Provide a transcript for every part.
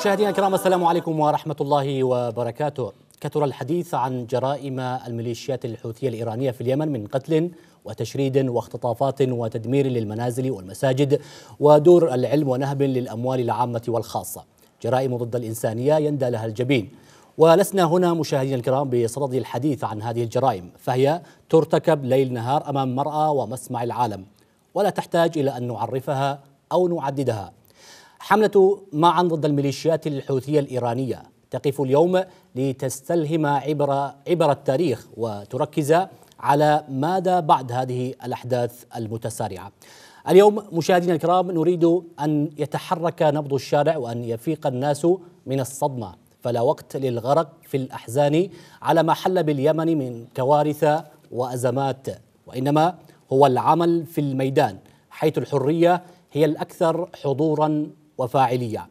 مشاهدينا الكرام السلام عليكم ورحمة الله وبركاته كثر الحديث عن جرائم الميليشيات الحوثية الإيرانية في اليمن من قتل وتشريد واختطافات وتدمير للمنازل والمساجد ودور العلم ونهب للأموال العامة والخاصة جرائم ضد الإنسانية يندى لها الجبين ولسنا هنا مشاهدينا الكرام بصدد الحديث عن هذه الجرائم فهي ترتكب ليل نهار أمام مراه ومسمع العالم ولا تحتاج إلى أن نعرفها أو نعددها حملة معا ضد الميليشيات الحوثية الإيرانية تقف اليوم لتستلهم عبر عبر التاريخ وتركز على ماذا بعد هذه الأحداث المتسارعة. اليوم مشاهدينا الكرام نريد أن يتحرك نبض الشارع وأن يفيق الناس من الصدمة فلا وقت للغرق في الأحزان على ما حل باليمن من كوارث وأزمات وإنما هو العمل في الميدان حيث الحرية هي الأكثر حضورا وفاعلية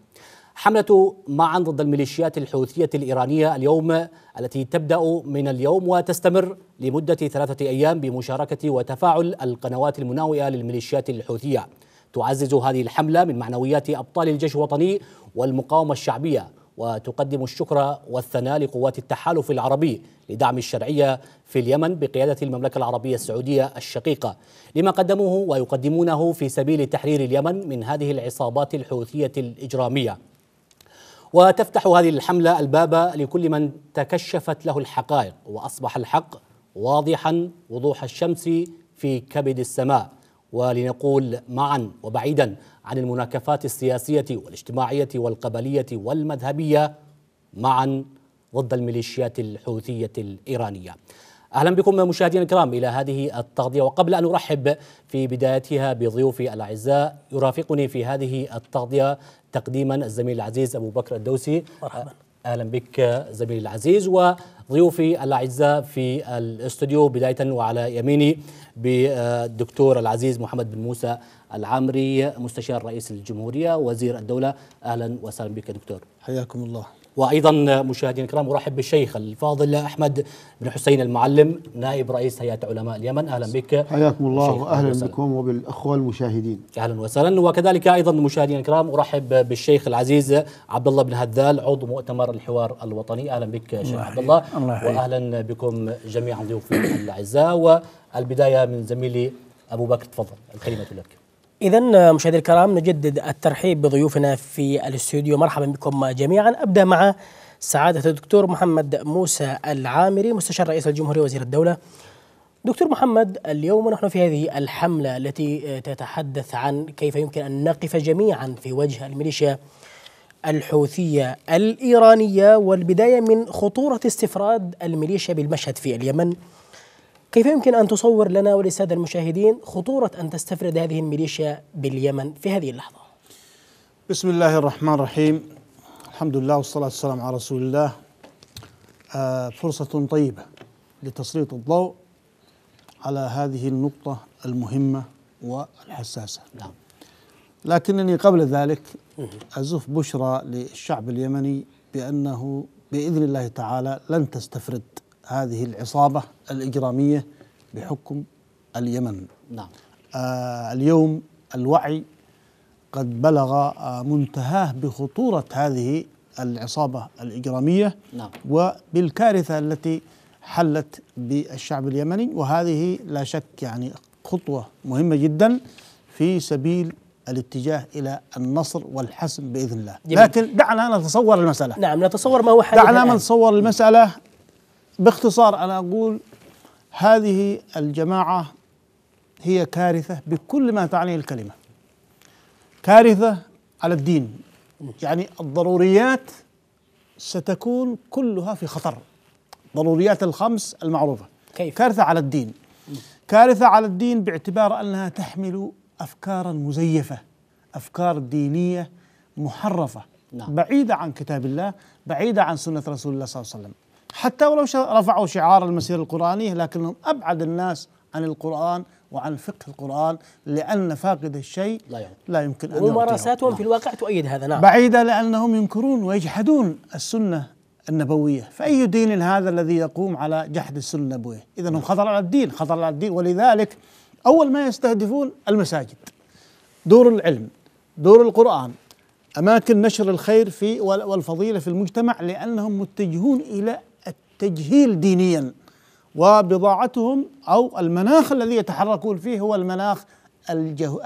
حملة معا ضد الميليشيات الحوثية الإيرانية اليوم التي تبدأ من اليوم وتستمر لمدة ثلاثة أيام بمشاركة وتفاعل القنوات المناوئة للميليشيات الحوثية تعزز هذه الحملة من معنويات أبطال الجيش الوطني والمقاومة الشعبية وتقدم الشكر والثناء لقوات التحالف العربي لدعم الشرعيه في اليمن بقياده المملكه العربيه السعوديه الشقيقه لما قدموه ويقدمونه في سبيل تحرير اليمن من هذه العصابات الحوثيه الاجراميه. وتفتح هذه الحمله الباب لكل من تكشفت له الحقائق واصبح الحق واضحا وضوح الشمس في كبد السماء. ولنقول معا وبعيدا عن المناكفات السياسيه والاجتماعيه والقبليه والمذهبيه معا ضد الميليشيات الحوثيه الايرانيه. اهلا بكم مشاهدينا الكرام الى هذه التغذية وقبل ان ارحب في بدايتها بضيوفي الاعزاء يرافقني في هذه التغذية تقديما الزميل العزيز ابو بكر الدوسي مرحبا اهلا بك زميلي العزيز و ضيوفي الاعزاء في الاستوديو بدايه وعلى يميني بالدكتور العزيز محمد بن موسى العامري مستشار رئيس الجمهوريه وزير الدوله اهلا وسهلا بك دكتور حياكم الله وايضا مشاهدينا الكرام ارحب بالشيخ الفاضل احمد بن حسين المعلم نائب رئيس هيئه علماء اليمن اهلا بك حياكم الله واهلا بكم وبالاخوه المشاهدين اهلا وسهلا وكذلك ايضا مشاهدينا الكرام ارحب بالشيخ العزيز عبد الله بن هذال عضو مؤتمر الحوار الوطني اهلا بك شيخ عبد الله واهلا بكم جميعا ضيوفي الاعزاء والبدايه من زميلي ابو بكر تفضل الكلمه لك إذا مشاهدي الكرام نجدد الترحيب بضيوفنا في الاستوديو مرحبا بكم جميعا أبدأ مع سعادة الدكتور محمد موسى العامري مستشار رئيس الجمهورية وزير الدولة دكتور محمد اليوم نحن في هذه الحملة التي تتحدث عن كيف يمكن أن نقف جميعا في وجه الميليشيا الحوثية الإيرانية والبداية من خطورة استفراد الميليشيا بالمشهد في اليمن كيف يمكن أن تصور لنا وللسادة المشاهدين خطورة أن تستفرد هذه الميليشيا باليمن في هذه اللحظة بسم الله الرحمن الرحيم الحمد لله والصلاة والسلام على رسول الله آه، فرصة طيبة لتسليط الضوء على هذه النقطة المهمة والحساسة نعم. لكنني قبل ذلك أزف بشرى للشعب اليمني بأنه بإذن الله تعالى لن تستفرد هذه العصابة الإجرامية بحكم اليمن نعم آه اليوم الوعي قد بلغ آه، منتهاه بخطورة هذه العصابة الإجرامية نعم. وبالكارثة التي حلت بالشعب اليمني وهذه لا شك يعني خطوة مهمة جدا في سبيل الاتجاه الى النصر والحسم باذن الله، جميل. لكن دعنا نتصور المساله. نعم نتصور ما هو حدث دعنا نتصور المساله باختصار انا اقول هذه الجماعه هي كارثه بكل ما تعنيه الكلمه كارثه على الدين يعني الضروريات ستكون كلها في خطر ضروريات الخمس المعروفه كيف؟ كارثه على الدين كارثه على الدين باعتبار انها تحمل افكارا مزيفه افكار دينيه محرفه نعم. بعيده عن كتاب الله بعيده عن سنه رسول الله صلى الله عليه وسلم حتى ولو رفعوا شعار المسيرة القرآنية لكنهم أبعد الناس عن القرآن وعن فقه القرآن لأن فاقد الشيء لا, يعني. لا يمكن أن وممارساتهم في نعم. الواقع تؤيد هذا نعم بعيدة لأنهم ينكرون ويجحدون السنة النبوية فأي دين هذا الذي يقوم على جحد السنة النبوية إذا هم خطر على الدين خطر على الدين ولذلك أول ما يستهدفون المساجد دور العلم دور القرآن أماكن نشر الخير في والفضيلة في المجتمع لأنهم متجهون إلى تجهيل دينيا وبضاعتهم او المناخ الذي يتحركون فيه هو المناخ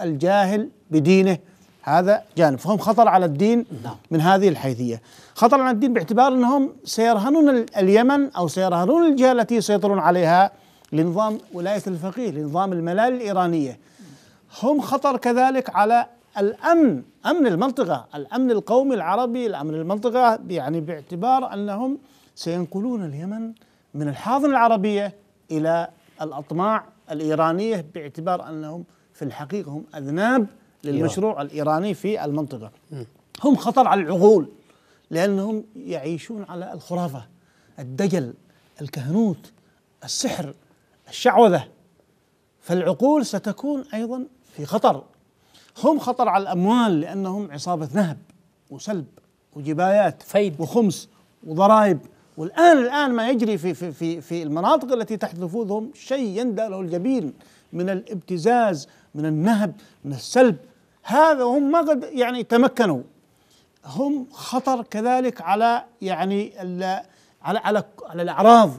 الجاهل بدينه هذا جانب فهم خطر على الدين نعم. من هذه الحيثيه خطر على الدين باعتبار انهم سيرهنون اليمن او سيرهنون الجهه التي يسيطرون عليها لنظام ولايه الفقيه لنظام الملال الايرانيه هم خطر كذلك على الامن امن المنطقه الامن القومي العربي الامن المنطقه يعني باعتبار انهم سينقلون اليمن من الحاضنة العربية إلى الأطماع الإيرانية باعتبار أنهم في الحقيقة هم أذناب للمشروع الإيراني في المنطقة هم خطر على العقول لأنهم يعيشون على الخرافة الدجل الكهنوت السحر الشعوذة فالعقول ستكون أيضا في خطر هم خطر على الأموال لأنهم عصابة نهب وسلب وجبايات فيد وخمس وضرائب والآن الآن ما يجري في في في في المناطق التي تحت نفوذهم شيء يندى له الجبين من الابتزاز من النهب من السلب هذا هم ما قد يعني تمكنوا هم خطر كذلك على يعني على على على الأعراض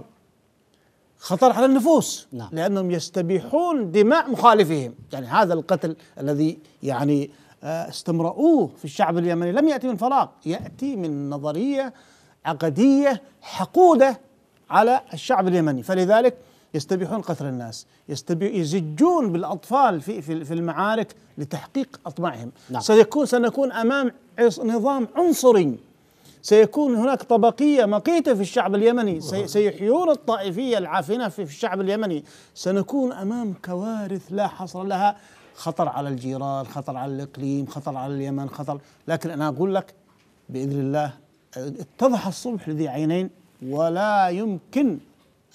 خطر على النفوس نعم. لأنهم يستبيحون دماء مخالفهم يعني هذا القتل الذي يعني آه، استمرؤوه في الشعب اليمني لم يأتي من فراغ يأتي من نظرية عقديه حقوده على الشعب اليمني فلذلك يستبيحون قتل الناس يزجون بالاطفال في في المعارك لتحقيق اطماعهم نعم. سيكون سنكون امام نظام عنصري سيكون هناك طبقيه مقيته في الشعب اليمني نعم. سيحيون الطائفيه العافنه في الشعب اليمني سنكون امام كوارث لا حصر لها خطر على الجيران خطر على الاقليم خطر على اليمن خطر لكن انا اقول لك باذن الله اتضح الصبح لذي عينين ولا يمكن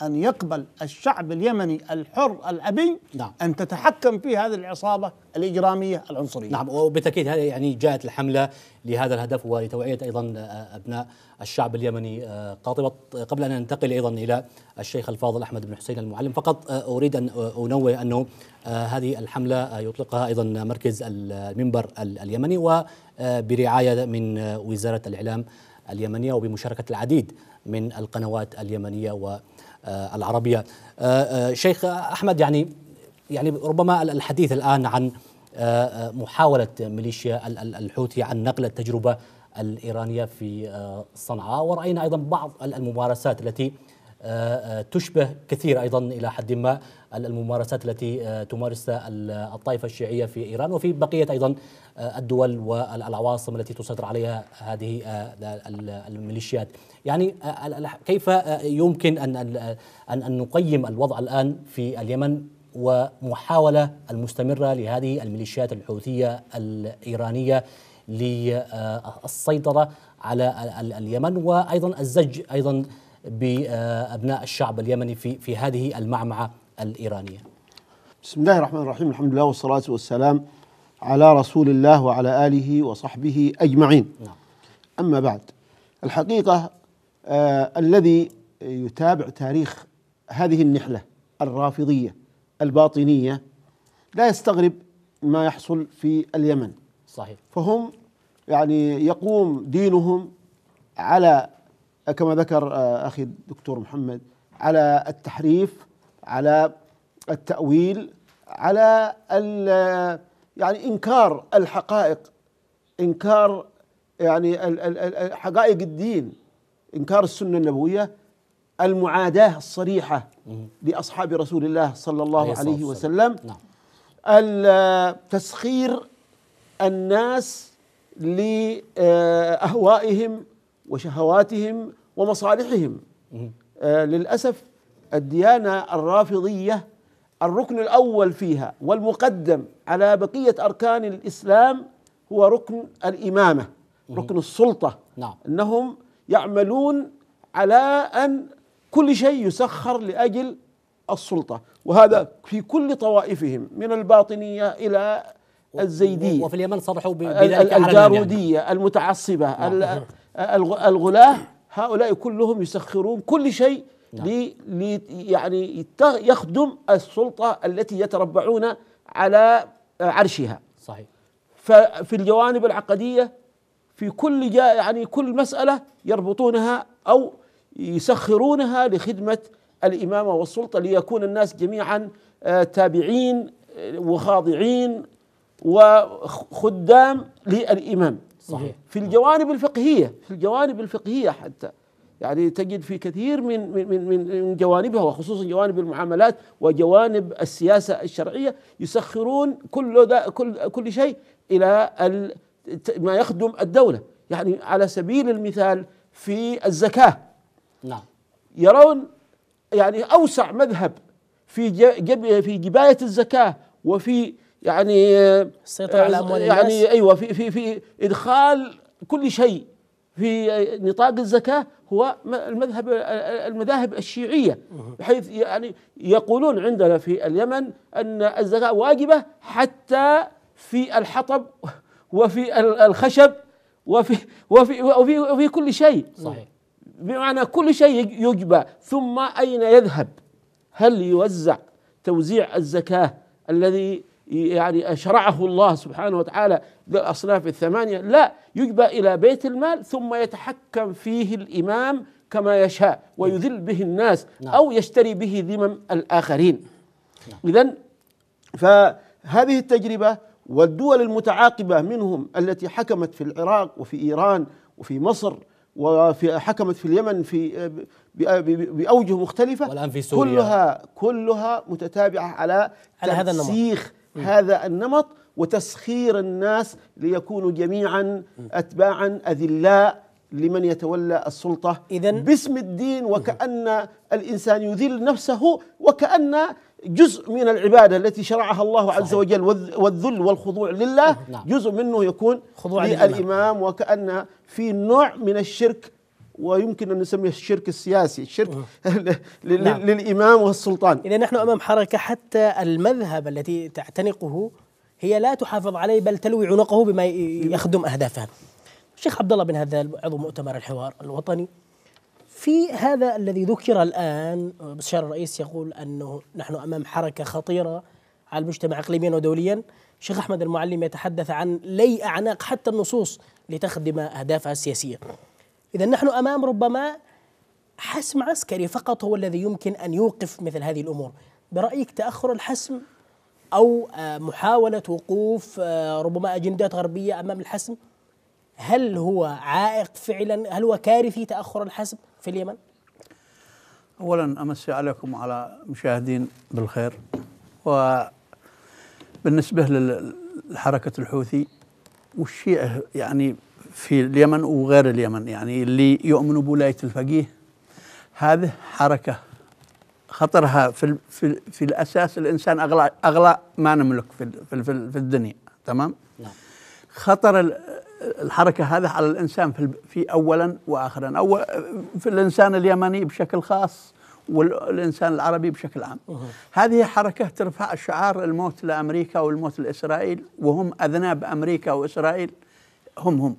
أن يقبل الشعب اليمني الحر الأبي نعم. أن تتحكم في هذه العصابة الإجرامية العنصرية نعم وبالتأكيد هذه يعني جاءت الحملة لهذا الهدف ولتوعية أيضا آه، أبناء الشعب اليمني آه، قاطبة آه، قبل أن ننتقل أيضا إلى الشيخ الفاضل أحمد بن حسين المعلم فقط أريد أن أنوه أنه هذه الحملة يطلقها أيضا مركز المنبر اليمني وبرعاية من وزارة الإعلام اليمنية وبمشاركة العديد من القنوات اليمنية والعربية آه، آه، شيخ أحمد يعني يعني ربما الحديث الآن عن آه، محاولة ميليشيا الحوثي عن نقل التجربة الإيرانية في صنعاء ورأينا أيضا بعض الممارسات التي تشبه كثير أيضا إلى حد ما الممارسات التي آه، تمارسها الطائفة الشيعية في إيران وفي بقية أيضا آه، الدول والعواصم التي تسيطر عليها هذه آه، الميليشيات يعني كيف يمكن أن أن نقيم الوضع الآن في اليمن ومحاولة المستمرة لهذه الميليشيات الحوثية الإيرانية للسيطرة على اليمن وأيضا الزج أيضا بأبناء الشعب اليمني في في هذه المعمعة الإيرانية بسم الله الرحمن الرحيم الحمد لله والصلاة والسلام على رسول الله وعلى آله وصحبه أجمعين نعم. أما بعد الحقيقة آه الذي يتابع تاريخ هذه النحلة الرافضية الباطنية لا يستغرب ما يحصل في اليمن صحيح فهم يعني يقوم دينهم على كما ذكر آه، اخي الدكتور محمد على التحريف على التأويل على يعني إنكار الحقائق إنكار يعني حقائق الدين إنكار السنة النبوية المعاداة الصريحة لأصحاب رسول الله صلى الله عليه وسلم نعم. تسخير الناس لأهوائهم وشهواتهم ومصالحهم آه، للأسف الديانة الرافضية الركن الأول فيها والمقدم على بقية أركان الإسلام هو ركن الإمامة ركن السلطة نعم. أنهم يعملون على أن كل شيء يسخر لأجل السلطة وهذا في كل طوائفهم من الباطنية إلى الزيدية وفي اليمن صرحوا بذلك يعني. الجارودية المتعصبة نعم. الغلاة هؤلاء كلهم يسخرون كل شيء نعم. لي يعني يخدم السلطة التي يتربعون على عرشها صحيح ففي الجوانب العقدية في كل يعني كل مسألة يربطونها أو يسخرونها لخدمة الإمامة والسلطة ليكون الناس جميعا آه، تابعين آه، وخاضعين وخدام للإمام صحيح في الجوانب الفقهية في الجوانب الفقهية حتى يعني تجد في كثير من من من من جوانبها وخصوصا جوانب المعاملات وجوانب السياسه الشرعيه يسخرون كل ده كل كل شيء الى ما يخدم الدوله، يعني على سبيل المثال في الزكاه نعم يرون يعني اوسع مذهب في جب في جبايه الزكاه وفي يعني السيطره على آه، اموال يعني الناس يعني ايوه في في في ادخال كل شيء في نطاق الزكاه هو المذهب المذاهب الشيعية بحيث يعني يقولون عندنا في اليمن أن الزكاة واجبة حتى في الحطب وفي الخشب وفي وفي وفي, وفي كل شيء صحيح بمعنى كل شيء يجبى ثم أين يذهب هل يوزع توزيع الزكاة الذي يعني شرعه الله سبحانه وتعالى بالأصناف الثمانية لا يجبى إلى بيت المال ثم يتحكم فيه الإمام كما يشاء ويذل به الناس نعم. أو يشتري به ذمم الآخرين نعم. إذا فهذه التجربة والدول المتعاقبة منهم التي حكمت في العراق وفي إيران وفي مصر وفي حكمت في اليمن في بأوجه مختلفة والآن في سوريا كلها كلها متتابعة على, على هذا النمط هذا النمط وتسخير الناس ليكونوا جميعا أتباعا أذلاء لمن يتولى السلطة إذن باسم الدين وكأن الإنسان يذل نفسه وكأن جزء من العبادة التي شرعها الله صحيح. عز وجل والذل والخضوع لله نعم. جزء منه يكون خضوع للإمام وكأن في نوع من الشرك ويمكن أن نسميه الشرك السياسي الشرك آه. نعم. للإمام والسلطان إذا نحن أمام حركة حتى المذهب التي تعتنقه هي لا تحافظ عليه بل تلوي عنقه بما يخدم أهدافها الشيخ عبد الله بن هذا عضو مؤتمر الحوار الوطني في هذا الذي ذكر الآن مستشار الرئيس يقول أنه نحن أمام حركة خطيرة على المجتمع إقليميا ودوليا شيخ أحمد المعلم يتحدث عن لي أعناق حتى النصوص لتخدم أهدافها السياسية إذا نحن أمام ربما حسم عسكري فقط هو الذي يمكن أن يوقف مثل هذه الأمور برأيك تأخر الحسم أو آه، محاولة وقوف آه، ربما أجندات غربية أمام الحسم هل هو عائق فعلا هل هو كارثي تأخر الحسم في اليمن؟ أولا أمسي عليكم على مشاهدين بالخير وبالنسبة لحركة الحوثي والشيعة يعني في اليمن وغير اليمن يعني اللي يؤمنوا بولاية الفقيه هذه حركة خطرها في في, في الأساس الإنسان أغلى أغلى ما نملك في في, في, في الدنيا تمام؟ نعم خطر الحركة هذه على الإنسان في, في أولا وآخرا أول في الإنسان اليمني بشكل خاص والإنسان العربي بشكل عام هذه حركة ترفع شعار الموت لأمريكا والموت لإسرائيل وهم أذناب أمريكا وإسرائيل هم هم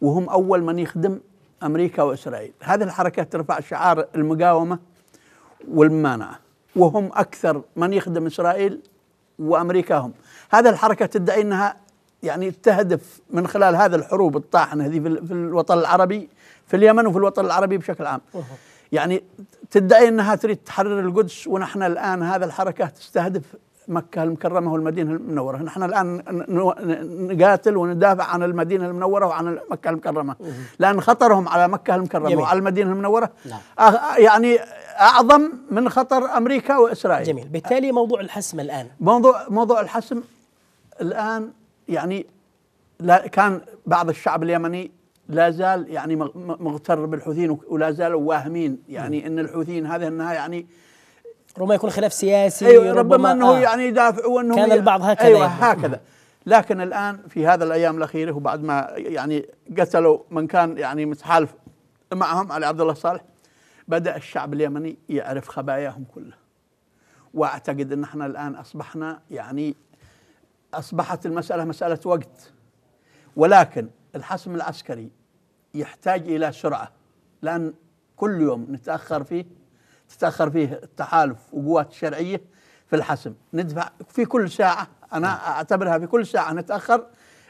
وهم أول من يخدم أمريكا وإسرائيل هذه الحركة ترفع شعار المقاومة والممانعة وهم أكثر من يخدم إسرائيل وأمريكا هم هذه الحركة تدعي أنها يعني تهدف من خلال هذه الحروب الطاحنة هذه في الوطن العربي في اليمن وفي الوطن العربي بشكل عام يعني تدعي أنها تريد تحرر القدس ونحن الآن هذه الحركة تستهدف مكة المكرمة والمدينة المنورة نحن الآن نقاتل وندافع عن المدينة المنورة وعن مكة المكرمة لأن خطرهم على مكة المكرمة جميل. وعلى المدينة المنورة نعم. يعني أعظم من خطر أمريكا وإسرائيل جميل بالتالي موضوع الحسم الآن موضوع, موضوع الحسم الآن يعني لا كان بعض الشعب اليمني لا زال يعني مغتر بالحوثيين ولا زالوا واهمين يعني م. ان الحوثيين هذه انها يعني ربما يكون خلاف سياسي أيوة ربما, ربما انه آه يعني يدافع وانه كان البعض هكذا ايوه يعني هكذا لكن الان في هذا الايام الاخيره وبعد ما يعني قتلوا من كان يعني متحالف معهم علي عبد الله صالح بدا الشعب اليمني يعرف خباياهم كلها واعتقد ان احنا الان اصبحنا يعني اصبحت المساله مساله وقت ولكن الحسم العسكري يحتاج الى سرعه لان كل يوم نتاخر فيه تتاخر فيه التحالف وقوات الشرعيه في الحسم ندفع في كل ساعه انا نعم. اعتبرها في كل ساعه نتاخر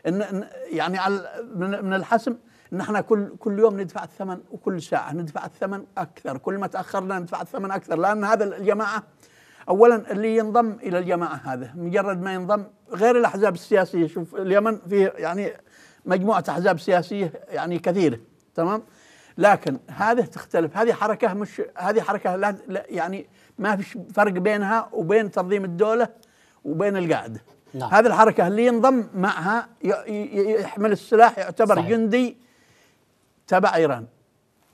إن يعني على من الحسم ان احنا كل كل يوم ندفع الثمن وكل ساعه ندفع الثمن اكثر كل ما تاخرنا ندفع الثمن اكثر لان هذا الجماعه اولا اللي ينضم الى الجماعه هذا مجرد ما ينضم غير الاحزاب السياسيه شوف اليمن فيه يعني مجموعه احزاب سياسيه يعني كثيره تمام لكن هذه تختلف هذه حركه مش هذه حركه لا يعني ما فيش فرق بينها وبين تنظيم الدوله وبين القاعده نعم. هذه الحركه اللي ينضم معها يحمل السلاح يعتبر صحيح. جندي تبع ايران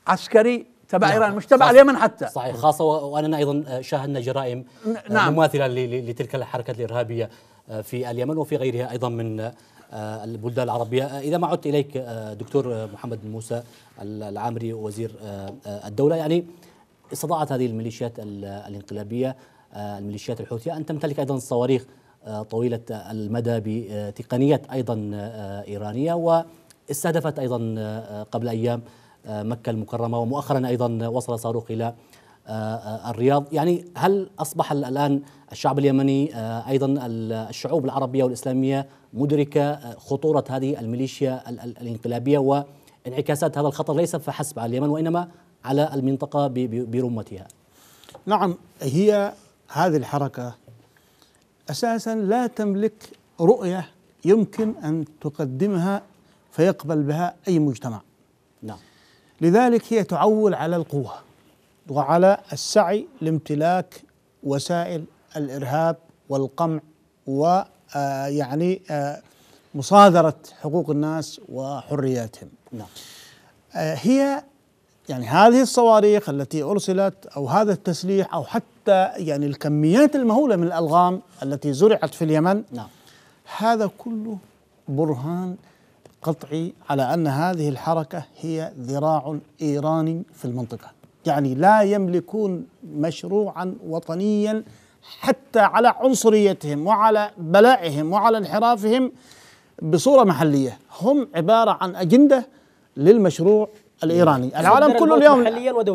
عسكري تبع نعم. ايران مش تبع اليمن حتى صحيح خاصه واننا ايضا شاهدنا جرائم نعم. مماثله لتلك الحركات الارهابيه آه، في اليمن وفي غيرها ايضا من آه، البلدان العربية آه، إذا ما عدت إليك آه، دكتور محمد موسى العامري وزير الدولة يعني استطاعت هذه الميليشيات الانقلابية الميليشيات الحوثية أن تمتلك أيضا صواريخ طويلة المدى بتقنيات أيضا إيرانية واستهدفت أيضا قبل أيام مكة المكرمة ومؤخرا أيضا وصل صاروخ إلى الرياض يعني هل أصبح الآن الشعب اليمني أيضا الشعوب العربية والإسلامية مدركة آه، خطورة هذه الميليشيا الانقلابية وانعكاسات هذا الخطر ليس فحسب على اليمن وإنما على المنطقة برمتها نعم هي هذه الحركة أساسا لا تملك رؤية يمكن أن تقدمها فيقبل بها أي مجتمع نعم لذلك هي تعول على القوة وعلى السعي لامتلاك وسائل الإرهاب والقمع و آه، يعني آه، مصادرة حقوق الناس وحرياتهم نعم آه، هي يعني هذه الصواريخ التي ارسلت او هذا التسليح او حتى يعني الكميات المهوله من الالغام التي زرعت في اليمن نعم هذا كله برهان قطعي على ان هذه الحركه هي ذراع ايراني في المنطقه يعني لا يملكون مشروعا وطنيا حتى على عنصريتهم وعلى بلائهم وعلى انحرافهم بصوره محليه، هم عباره عن اجنده للمشروع الايراني، نعم. العالم كله اليوم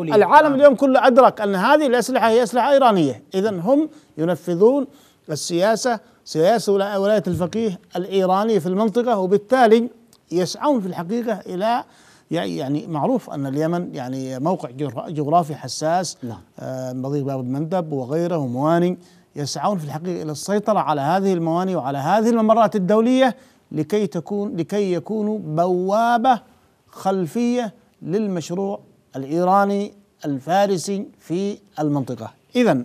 العالم نعم. اليوم كله ادرك ان هذه الاسلحه هي اسلحه ايرانيه، اذا هم ينفذون السياسه سياسه ولايه الفقيه الايراني في المنطقه وبالتالي يسعون في الحقيقه الى يعني-, يعني معروف ان اليمن يعني موقع جغرافي حساس نعم مضيق آه، باب المندب وغيره وموانئ يسعون في الحقيقه الى السيطره على هذه الموانئ وعلى هذه الممرات الدوليه لكي تكون لكي يكونوا بوابه خلفيه للمشروع الايراني الفارسي في المنطقه. اذا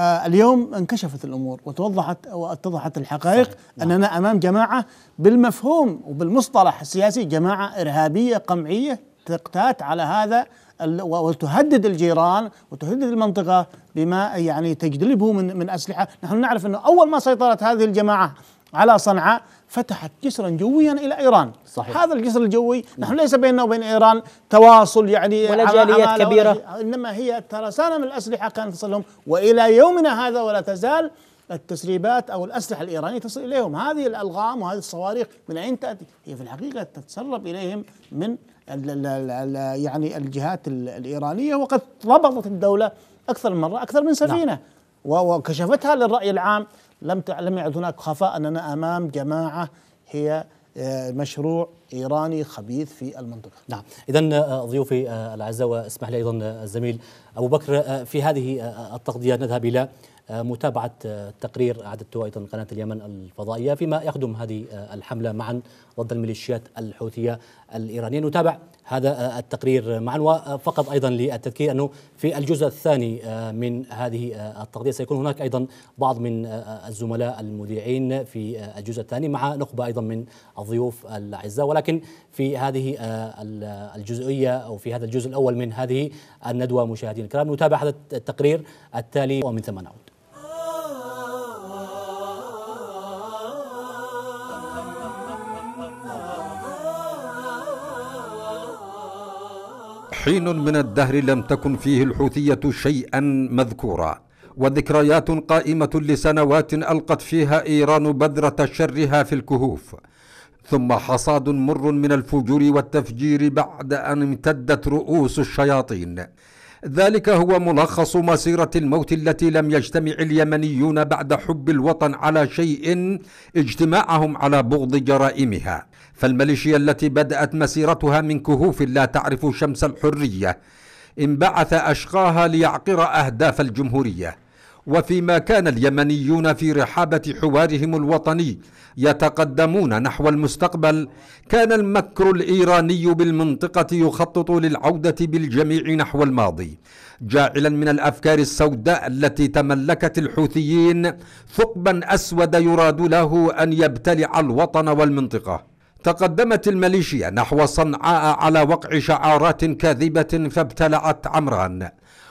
آه، اليوم انكشفت الامور وتوضحت واتضحت الحقائق صحيح. نعم. اننا امام جماعه بالمفهوم وبالمصطلح السياسي جماعه ارهابيه قمعيه تقتات على هذا وتهدد الجيران وتهدد المنطقه بما يعني تجلبه من من اسلحه، نحن نعرف انه اول ما سيطرت هذه الجماعه على صنعاء فتحت جسرا جويا الى ايران صحيح. هذا الجسر الجوي نحن ليس بيننا وبين ايران تواصل يعني ولا جاليات كبيره انما هي ترسانه من الاسلحه كانت تصلهم والى يومنا هذا ولا تزال التسريبات او الاسلحه الايرانيه تصل اليهم، هذه الالغام وهذه الصواريخ من اين تاتي؟ هي في الحقيقه تتسرب اليهم من الـ الـ الـ يعني الجهات الايرانيه وقد ربطت الدوله اكثر من مره اكثر من سفينه نعم. وكشفتها للراي العام لم لم يعد هناك خفاء اننا امام جماعه هي آه، مشروع ايراني خبيث في المنطقه. نعم، اذا آه، ضيوفي آه، الاعزاء واسمح لي ايضا الزميل ابو بكر في هذه التغطيه نذهب الى متابعه تقرير اعددته ايضا قناه اليمن الفضائيه فيما يخدم هذه الحمله معا ضد الميليشيات الحوثيه الايرانيه، نتابع هذا التقرير معا وفقط أيضا للتذكير أنه في الجزء الثاني آه، من هذه آه، التغطية سيكون هناك أيضا بعض من آه، الزملاء المذيعين في الجزء الثاني مع نخبة أيضا من الضيوف الأعزاء ولكن في هذه الجزئية أو في هذا الجزء الأول من هذه الندوة مشاهدينا الكرام نتابع هذا التقرير التالي ومن ثم نعود حين من الدهر لم تكن فيه الحوثية شيئا مذكورا وذكريات قائمة لسنوات ألقت فيها إيران بذرة شرها في الكهوف ثم حصاد مر من الفجور والتفجير بعد أن امتدت رؤوس الشياطين ذلك هو ملخص مسيرة الموت التي لم يجتمع اليمنيون بعد حب الوطن على شيء اجتماعهم على بغض جرائمها فالميليشيا التي بدأت مسيرتها من كهوف لا تعرف شمس الحرية انبعث أشقاها ليعقر أهداف الجمهورية وفيما كان اليمنيون في رحابة حوارهم الوطني يتقدمون نحو المستقبل كان المكر الإيراني بالمنطقة يخطط للعودة بالجميع نحو الماضي جاعلا من الأفكار السوداء التي تملكت الحوثيين ثقبا أسود يراد له أن يبتلع الوطن والمنطقة تقدمت الميليشيا نحو صنعاء على وقع شعارات كاذبة فابتلعت عمران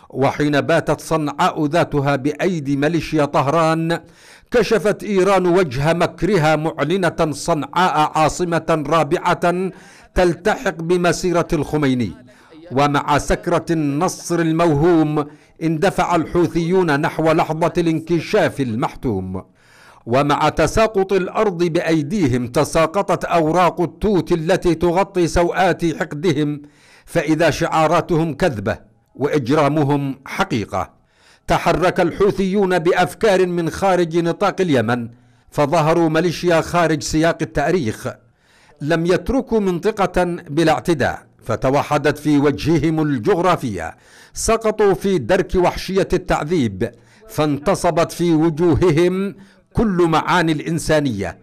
وحين باتت صنعاء ذاتها بايدي ميليشيا طهران كشفت ايران وجه مكرها معلنه صنعاء عاصمه رابعه تلتحق بمسيره الخميني ومع سكره النصر الموهوم اندفع الحوثيون نحو لحظه الانكشاف المحتوم ومع تساقط الارض بايديهم تساقطت اوراق التوت التي تغطي سوءات حقدهم فاذا شعاراتهم كذبه واجرامهم حقيقه تحرك الحوثيون بافكار من خارج نطاق اليمن فظهروا ميليشيا خارج سياق التاريخ لم يتركوا منطقه بلا اعتداء فتوحدت في وجههم الجغرافيه سقطوا في درك وحشيه التعذيب فانتصبت في وجوههم كل معاني الانسانيه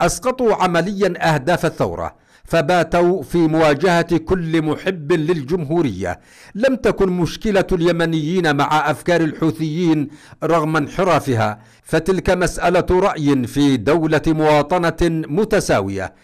اسقطوا عمليا اهداف الثوره فباتوا في مواجهه كل محب للجمهوريه لم تكن مشكله اليمنيين مع افكار الحوثيين رغم انحرافها فتلك مساله راي في دوله مواطنه متساويه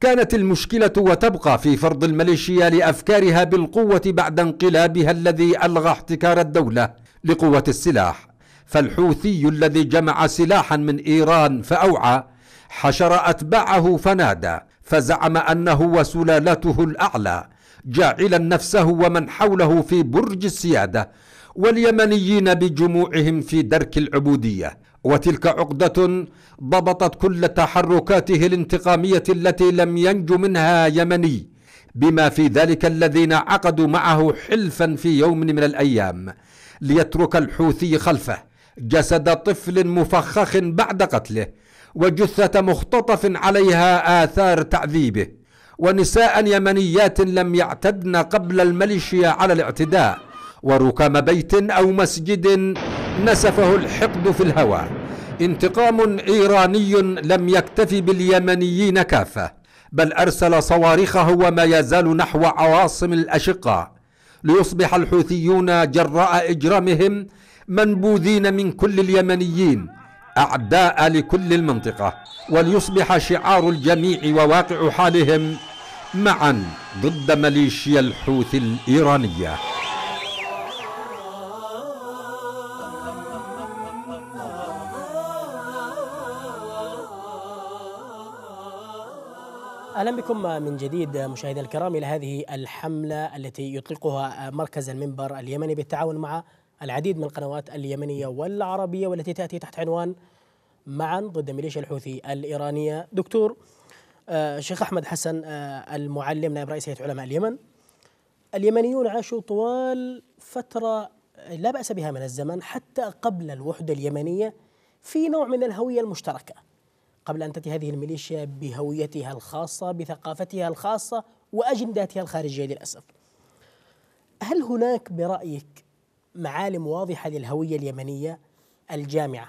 كانت المشكله وتبقى في فرض الميليشيا لافكارها بالقوه بعد انقلابها الذي الغى احتكار الدوله لقوه السلاح فالحوثي الذي جمع سلاحا من ايران فاوعى حشر اتباعه فنادى فزعم انه وسلالته الاعلى جاعلا نفسه ومن حوله في برج السياده واليمنيين بجموعهم في درك العبوديه وتلك عقده ضبطت كل تحركاته الانتقاميه التي لم ينج منها يمني بما في ذلك الذين عقدوا معه حلفا في يوم من الايام ليترك الحوثي خلفه جسد طفل مفخخ بعد قتله وجثة مختطف عليها آثار تعذيبه ونساء يمنيات لم يعتدن قبل الميليشيا على الاعتداء وركام بيت أو مسجد نسفه الحقد في الهوى انتقام إيراني لم يكتف باليمنيين كافة بل أرسل صواريخه وما يزال نحو عواصم الأشقاء ليصبح الحوثيون جراء إجرامهم منبوذين من كل اليمنيين أعداء لكل المنطقة وليصبح شعار الجميع وواقع حالهم معا ضد ميليشيا الحوثي الإيرانية اهلا بكم من جديد مشاهدينا الكرام الى هذه الحمله التي يطلقها مركز المنبر اليمني بالتعاون مع العديد من القنوات اليمنية والعربية والتي تأتي تحت عنوان معا ضد ميليشيا الحوثي الإيرانية دكتور آه، الشيخ أحمد حسن آه، المعلم نائب رئيس هيئة علماء اليمن اليمنيون عاشوا طوال فترة لا بأس بها من الزمن حتى قبل الوحدة اليمنية في نوع من الهوية المشتركة قبل أن تأتي هذه الميليشيا بهويتها الخاصة بثقافتها الخاصة وأجنداتها الخارجية للأسف هل هناك برأيك معالم واضحة للهوية اليمنية الجامعة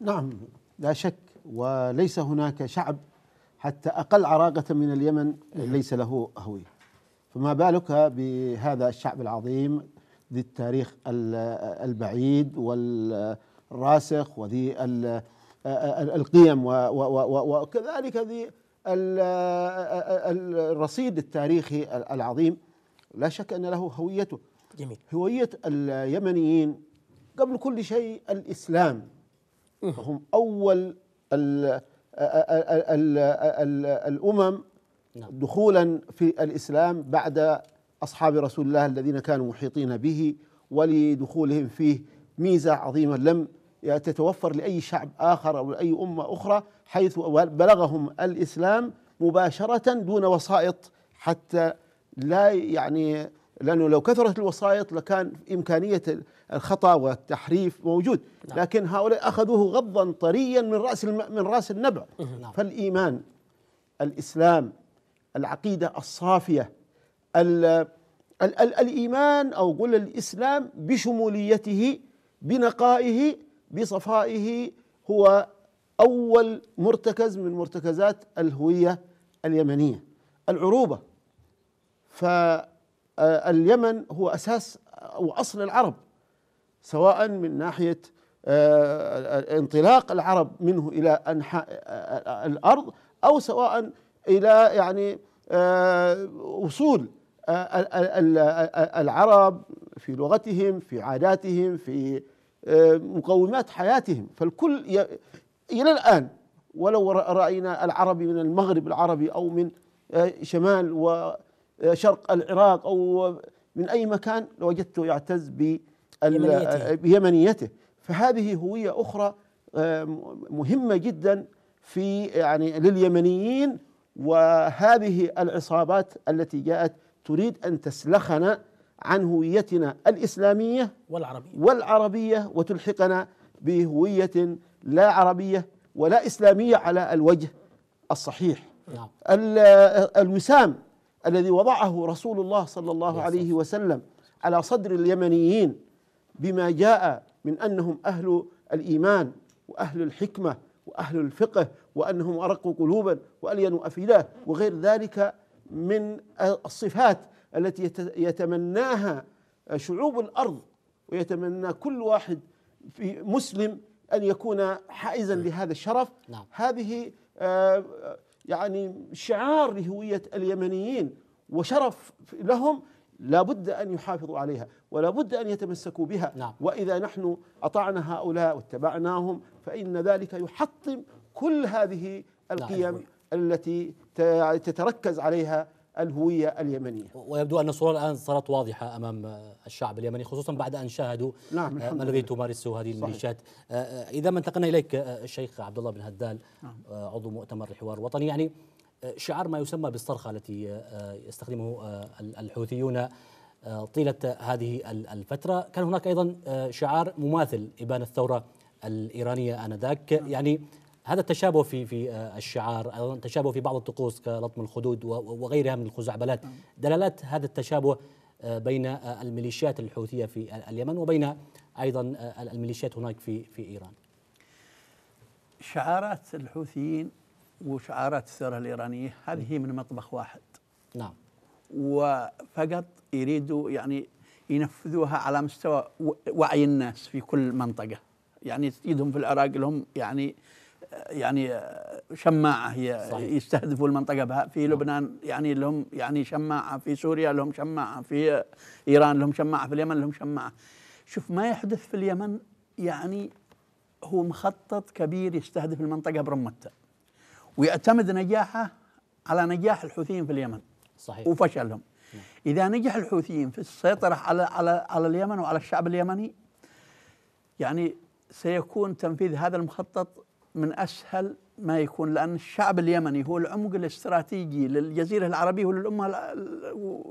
نعم لا شك وليس هناك شعب حتى أقل عراقة من اليمن ليس له هوية فما بالك بهذا الشعب العظيم ذي التاريخ البعيد والراسخ وذي القيم وكذلك ذي الرصيد التاريخي العظيم لا شك أن له هويته جميل هوية اليمنيين قبل كل شيء الإسلام هم أول ال ال ال الأمم نعم. دخولا في الإسلام بعد أصحاب رسول الله الذين كانوا محيطين به ولدخولهم فيه ميزة عظيمة لم تتوفر لأي شعب آخر أو لأي أمة أخرى حيث بلغهم الإسلام مباشرة دون وسائط حتى لا يعني لانه لو كثرت الوسائط لكان امكانيه الخطا والتحريف موجود نعم. لكن هؤلاء اخذوه غضا طريا من راس من راس النبع نعم. فالايمان الاسلام العقيده الصافيه الـ الـ الـ الايمان او قل الاسلام بشموليته بنقائه بصفائه هو اول مرتكز من مرتكزات الهويه اليمنيه العروبه ف آه، اليمن هو أساس وأصل العرب سواء من ناحية آه، انطلاق العرب منه إلى أنحاء آه، الأرض أو سواء إلى يعني وصول العرب في لغتهم في عاداتهم في مقومات حياتهم فالكل إلى الآن ولو رأينا العربي من المغرب العربي أو من شمال و شرق العراق أو من أي مكان لوجدته يعتز بيمنيته بيمنيته فهذه هوية أخرى آه، مهمة جدا في يعني لليمنيين وهذه العصابات التي جاءت تريد أن تسلخنا عن هويتنا الإسلامية والعربية والعربية وتلحقنا بهوية لا عربية ولا إسلامية على الوجه الصحيح نعم. الوسام الذي وضعه رسول الله صلى الله عليه وسلم على صدر اليمنيين بما جاء من انهم اهل الايمان واهل الحكمه واهل الفقه وانهم ارق قلوبا والين افئده وغير ذلك من الصفات التي يتمناها شعوب الارض ويتمنى كل واحد في مسلم ان يكون حائزا نعم. لهذا الشرف نعم. هذه آه يعني شعار لهوية اليمنيين وشرف لهم لا بد أن يحافظوا عليها ولا بد أن يتمسكوا بها نعم. وإذا نحن أطعنا هؤلاء واتبعناهم فإن ذلك يحطم كل هذه نعم. القيم نعم. التي تتركز عليها الهوية اليمنية ويبدو أن الصورة الآن صارت واضحة أمام الشعب اليمني خصوصا بعد أن شاهدوا نعم آه، ما الذي تمارسه هذه الميليشيات آه، آه، إذا ما انتقلنا إليك الشيخ عبد الله بن هدال نعم. عضو مؤتمر الحوار الوطني يعني شعار ما يسمى بالصرخة التي يستخدمه الحوثيون طيلة هذه الفترة كان هناك أيضا شعار مماثل إبان الثورة الإيرانية آنذاك نعم. يعني هذا التشابه في في آه، الشعار ايضا تشابه في بعض الطقوس كلطم الخدود وغيرها من الخزعبلات نعم. دلالات هذا التشابه آه، بين آه، الميليشيات الحوثيه في اليمن وبين ايضا الميليشيات هناك في في ايران شعارات الحوثيين وشعارات الثوره الايرانيه هذه من مطبخ واحد نعم وفقط يريدوا يعني ينفذوها على مستوى وعي الناس في كل منطقه يعني تجدهم في العراق لهم يعني يعني شماعه هي صحيح. يستهدفوا المنطقه بها في نعم. لبنان يعني لهم يعني شماعه في سوريا لهم شماعه في ايران لهم شماعه في اليمن لهم شماعه شوف ما يحدث في اليمن يعني هو مخطط كبير يستهدف المنطقه برمتها ويعتمد نجاحه على نجاح الحوثيين في اليمن صحيح وفشلهم م. نعم. اذا نجح الحوثيين في السيطره على على على اليمن وعلى الشعب اليمني يعني سيكون تنفيذ هذا المخطط من أسهل ما يكون لأن الشعب اليمني هو العمق الاستراتيجي للجزيرة العربية وللأمة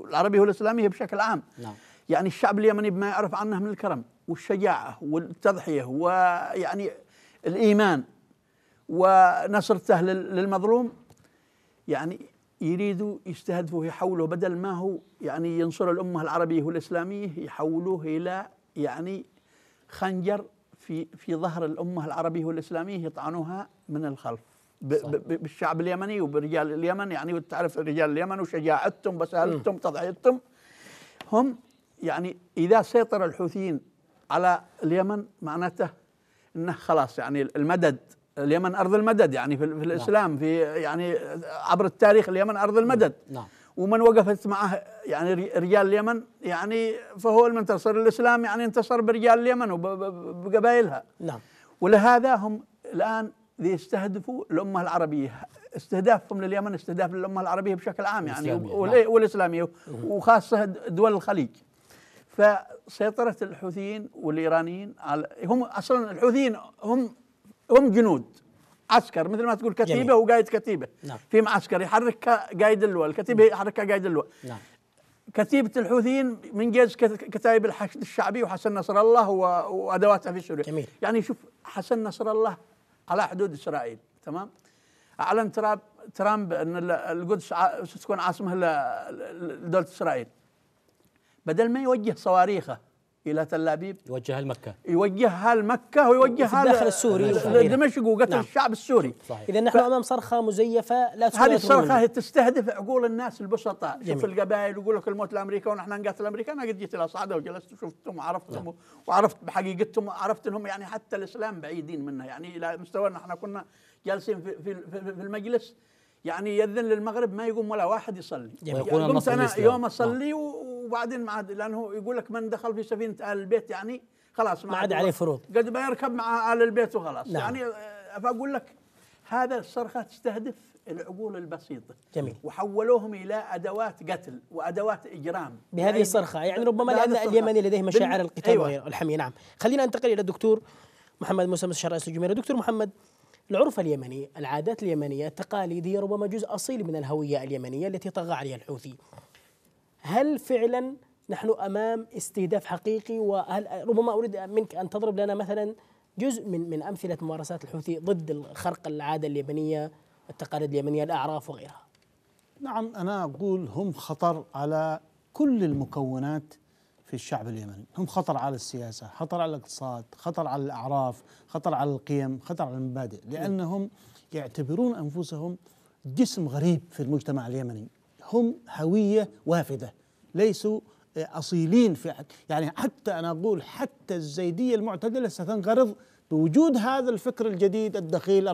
العربية والإسلامية بشكل عام نعم. يعني الشعب اليمني بما يعرف عنه من الكرم والشجاعة والتضحية ويعني الإيمان ونصرته للمظلوم يعني يريدوا يستهدفوا يحولوا بدل ما هو يعني ينصر الأمة العربية والإسلامية يحولوه إلى يعني خنجر في في ظهر الامه العربيه والاسلاميه يطعنوها من الخلف بالشعب اليمني وبرجال اليمن يعني وتعرف رجال اليمن وشجاعتهم بسالتهم تضحيتهم هم يعني اذا سيطر الحوثيين على اليمن معناته انه خلاص يعني المدد اليمن ارض المدد يعني في, في نعم. الاسلام في يعني عبر التاريخ اليمن ارض المدد نعم ومن وقفت معه يعني رجال اليمن يعني فهو المنتصر الاسلام يعني انتصر برجال اليمن وبقبائلها نعم ولهذا هم الان يستهدفوا الامه العربيه استهدافهم لليمن استهداف للامه العربيه بشكل عام يعني نعم. والاسلاميه, والإسلامية وخاصه دول الخليج فسيطره الحوثيين والايرانيين على هم اصلا الحوثيين هم هم جنود معسكر مثل ما تقول كتيبه جميل. وقايد كتيبه نعم. في معسكر يحركها قايد اللواء الكتيبه نعم. يحركها قايد اللواء نعم. كتيبة الحوثيين من جيز كتائب الحشد الشعبي وحسن نصر الله وادواته في سوريا جميل. يعني شوف حسن نصر الله على حدود اسرائيل تمام اعلن ترامب ترامب ان القدس ستكون عاصمه لدوله اسرائيل بدل ما يوجه صواريخه الى تل ابيب يوجهها لمكه يوجهها لمكه ويوجهها للداخل السوري لدمشق وقتل نعم. الشعب السوري صحيح اذا نحن ف... امام صرخه مزيفه لا هذه الصرخه تستهدف عقول الناس البسطاء شوف القبائل يقول لك الموت لامريكا ونحن نقاتل امريكا انا قد جيت الى صعده وجلست وشفتهم وعرفتهم نعم. وعرفت بحقيقتهم وعرفت انهم يعني حتى الاسلام بعيدين منه يعني الى مستوى ان احنا كنا جالسين في, في, في, في المجلس يعني يأذن للمغرب ما يقوم ولا واحد يصلي يعني قمت أنا الإسلام. يوم أصلي نعم. وبعدين ما عاد لأنه يقول لك من دخل في سفينة آل البيت يعني خلاص ما عاد عليه فروض قد ما يركب مع آل البيت وخلاص نعم. يعني آه، فأقول لك هذا الصرخة تستهدف العقول البسيطة جميل وحولوهم إلى أدوات قتل وأدوات إجرام بهذه يعني الصرخة يعني ربما لأن اليمني لديه مشاعر القتال أيوة. والحمية نعم خلينا ننتقل إلى الدكتور محمد موسى مستشار رئيس الجمهورية دكتور محمد العرف اليمني العادات اليمنية التقاليد هي ربما جزء أصيل من الهوية اليمنية التي طغى عليها الحوثي هل فعلا نحن أمام استهداف حقيقي وهل ربما أريد منك أن تضرب لنا مثلا جزء من من أمثلة ممارسات الحوثي ضد خرق العادة اليمنية التقاليد اليمنية الأعراف وغيرها نعم أنا أقول هم خطر على كل المكونات في الشعب اليمني هم خطر على السياسة خطر على الاقتصاد خطر على الأعراف خطر على القيم خطر على المبادئ لأنهم يعتبرون أنفسهم جسم غريب في المجتمع اليمني هم هوية وافدة ليسوا آه، أصيلين في يعني حتى أنا أقول حتى الزيدية المعتدلة ستنقرض بوجود هذا الفكر الجديد الدخيل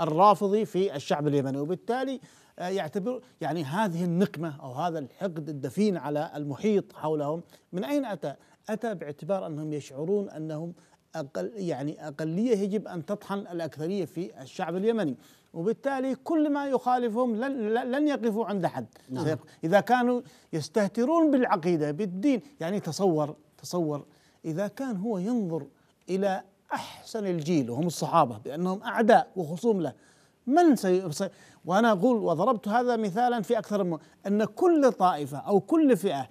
الرافضي في الشعب اليمني وبالتالي آه، يعتبر يعني هذه النقمة أو هذا الحقد الدفين على المحيط حولهم من أين أتى؟ أتى باعتبار أنهم يشعرون أنهم أقل يعني أقلية يجب أن تطحن الأكثرية في الشعب اليمني وبالتالي كل ما يخالفهم لن, لن يقفوا عند حد نعم. إذا كانوا يستهترون بالعقيدة بالدين يعني تصور تصور إذا كان هو ينظر إلى أحسن الجيل وهم الصحابة بأنهم أعداء وخصوم له من سي وأنا أقول وضربت هذا مثالا في أكثر من أن كل طائفة أو كل فئة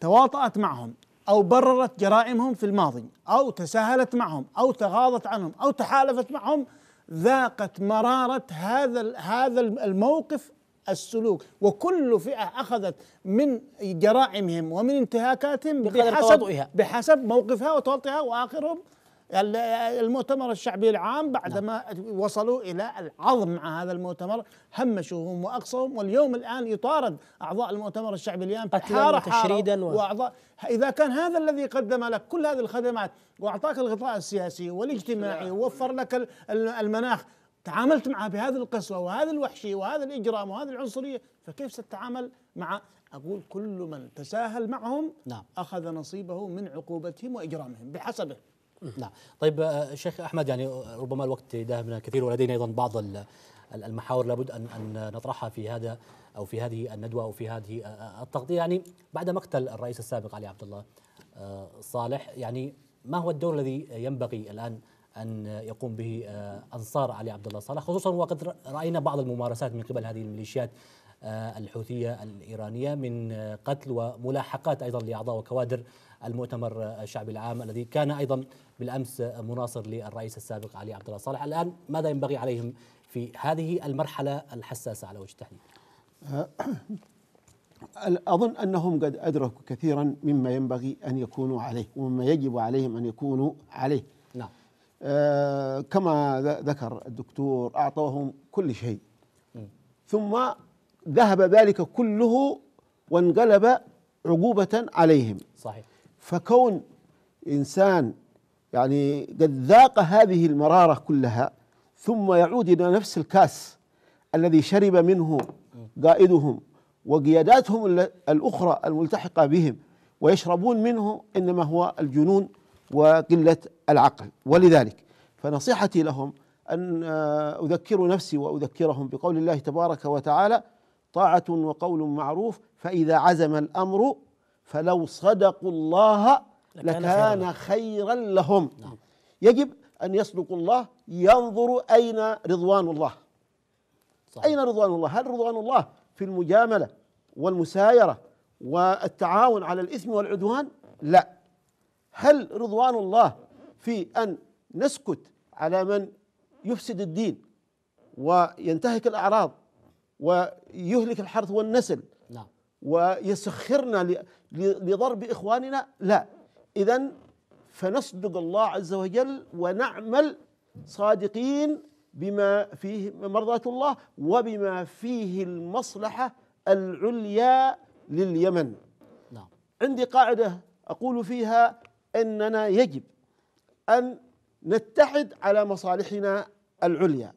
تواطأت معهم أو بررت جرائمهم في الماضي أو تساهلت معهم أو تغاضت عنهم أو تحالفت معهم ذاقت مرارة هذا هذا الموقف السلوك وكل فئة أخذت من جرائمهم ومن انتهاكاتهم بحسب, بحسب موقفها وتواطئها وآخرهم المؤتمر الشعبي العام بعدما نعم. وصلوا إلى العظم مع هذا المؤتمر همشوهم وأقصهم واليوم الآن يطارد أعضاء المؤتمر الشعبي اليوم حارة تشريدا وأعضاء إذا كان هذا الذي قدم لك كل هذه الخدمات وأعطاك الغطاء السياسي والاجتماعي نعم. ووفر لك المناخ تعاملت معه بهذه القسوة وهذا الوحشي وهذا الإجرام وهذه العنصرية فكيف ستتعامل مع أقول كل من تساهل معهم نعم. أخذ نصيبه من عقوبتهم وإجرامهم بحسبه نعم طيب آه، شيخ احمد يعني آه، ربما الوقت داهمنا كثير ولدينا ايضا بعض المحاور لابد ان ان نطرحها في هذا او في هذه الندوه او في هذه آه، التغطيه يعني بعد مقتل الرئيس السابق علي عبد الله صالح يعني ما هو الدور الذي ينبغي الان ان يقوم به انصار علي عبد الله صالح خصوصا وقد راينا بعض الممارسات من قبل هذه الميليشيات الحوثيه الايرانيه من قتل وملاحقات ايضا لاعضاء وكوادر المؤتمر الشعبي العام الذي كان أيضا بالأمس مناصر للرئيس السابق علي عبد الله صالح الآن ماذا ينبغي عليهم في هذه المرحلة الحساسة على وجه التحديد أه، أه، أظن أنهم قد أدركوا كثيرا مما ينبغي أن يكونوا عليه ومما يجب عليهم أن يكونوا عليه نعم آه كما ذكر الدكتور أعطوهم كل شيء م. ثم ذهب ذلك كله وانقلب عقوبة عليهم صحيح فكون انسان يعني قد ذاق هذه المراره كلها ثم يعود الى نفس الكاس الذي شرب منه قائدهم وقياداتهم الاخرى الملتحقه بهم ويشربون منه انما هو الجنون وقله العقل ولذلك فنصيحتي لهم ان آه، اذكر نفسي واذكرهم بقول الله تبارك وتعالى طاعه وقول معروف فاذا عزم الامر فلو صدقوا الله لكان خيرا لهم يجب أن يصدقوا الله ينظر أين رضوان الله صحيح. أين رضوان الله هل رضوان الله في المجاملة والمسايرة والتعاون على الإثم والعدوان لا هل رضوان الله في أن نسكت على من يفسد الدين وينتهك الأعراض ويهلك الحرث والنسل ويسخرنا لضرب إخواننا لا إذا فنصدق الله عز وجل ونعمل صادقين بما فيه مرضاة الله وبما فيه المصلحة العليا لليمن نعم. عندي قاعدة أقول فيها أننا يجب أن نتحد على مصالحنا العليا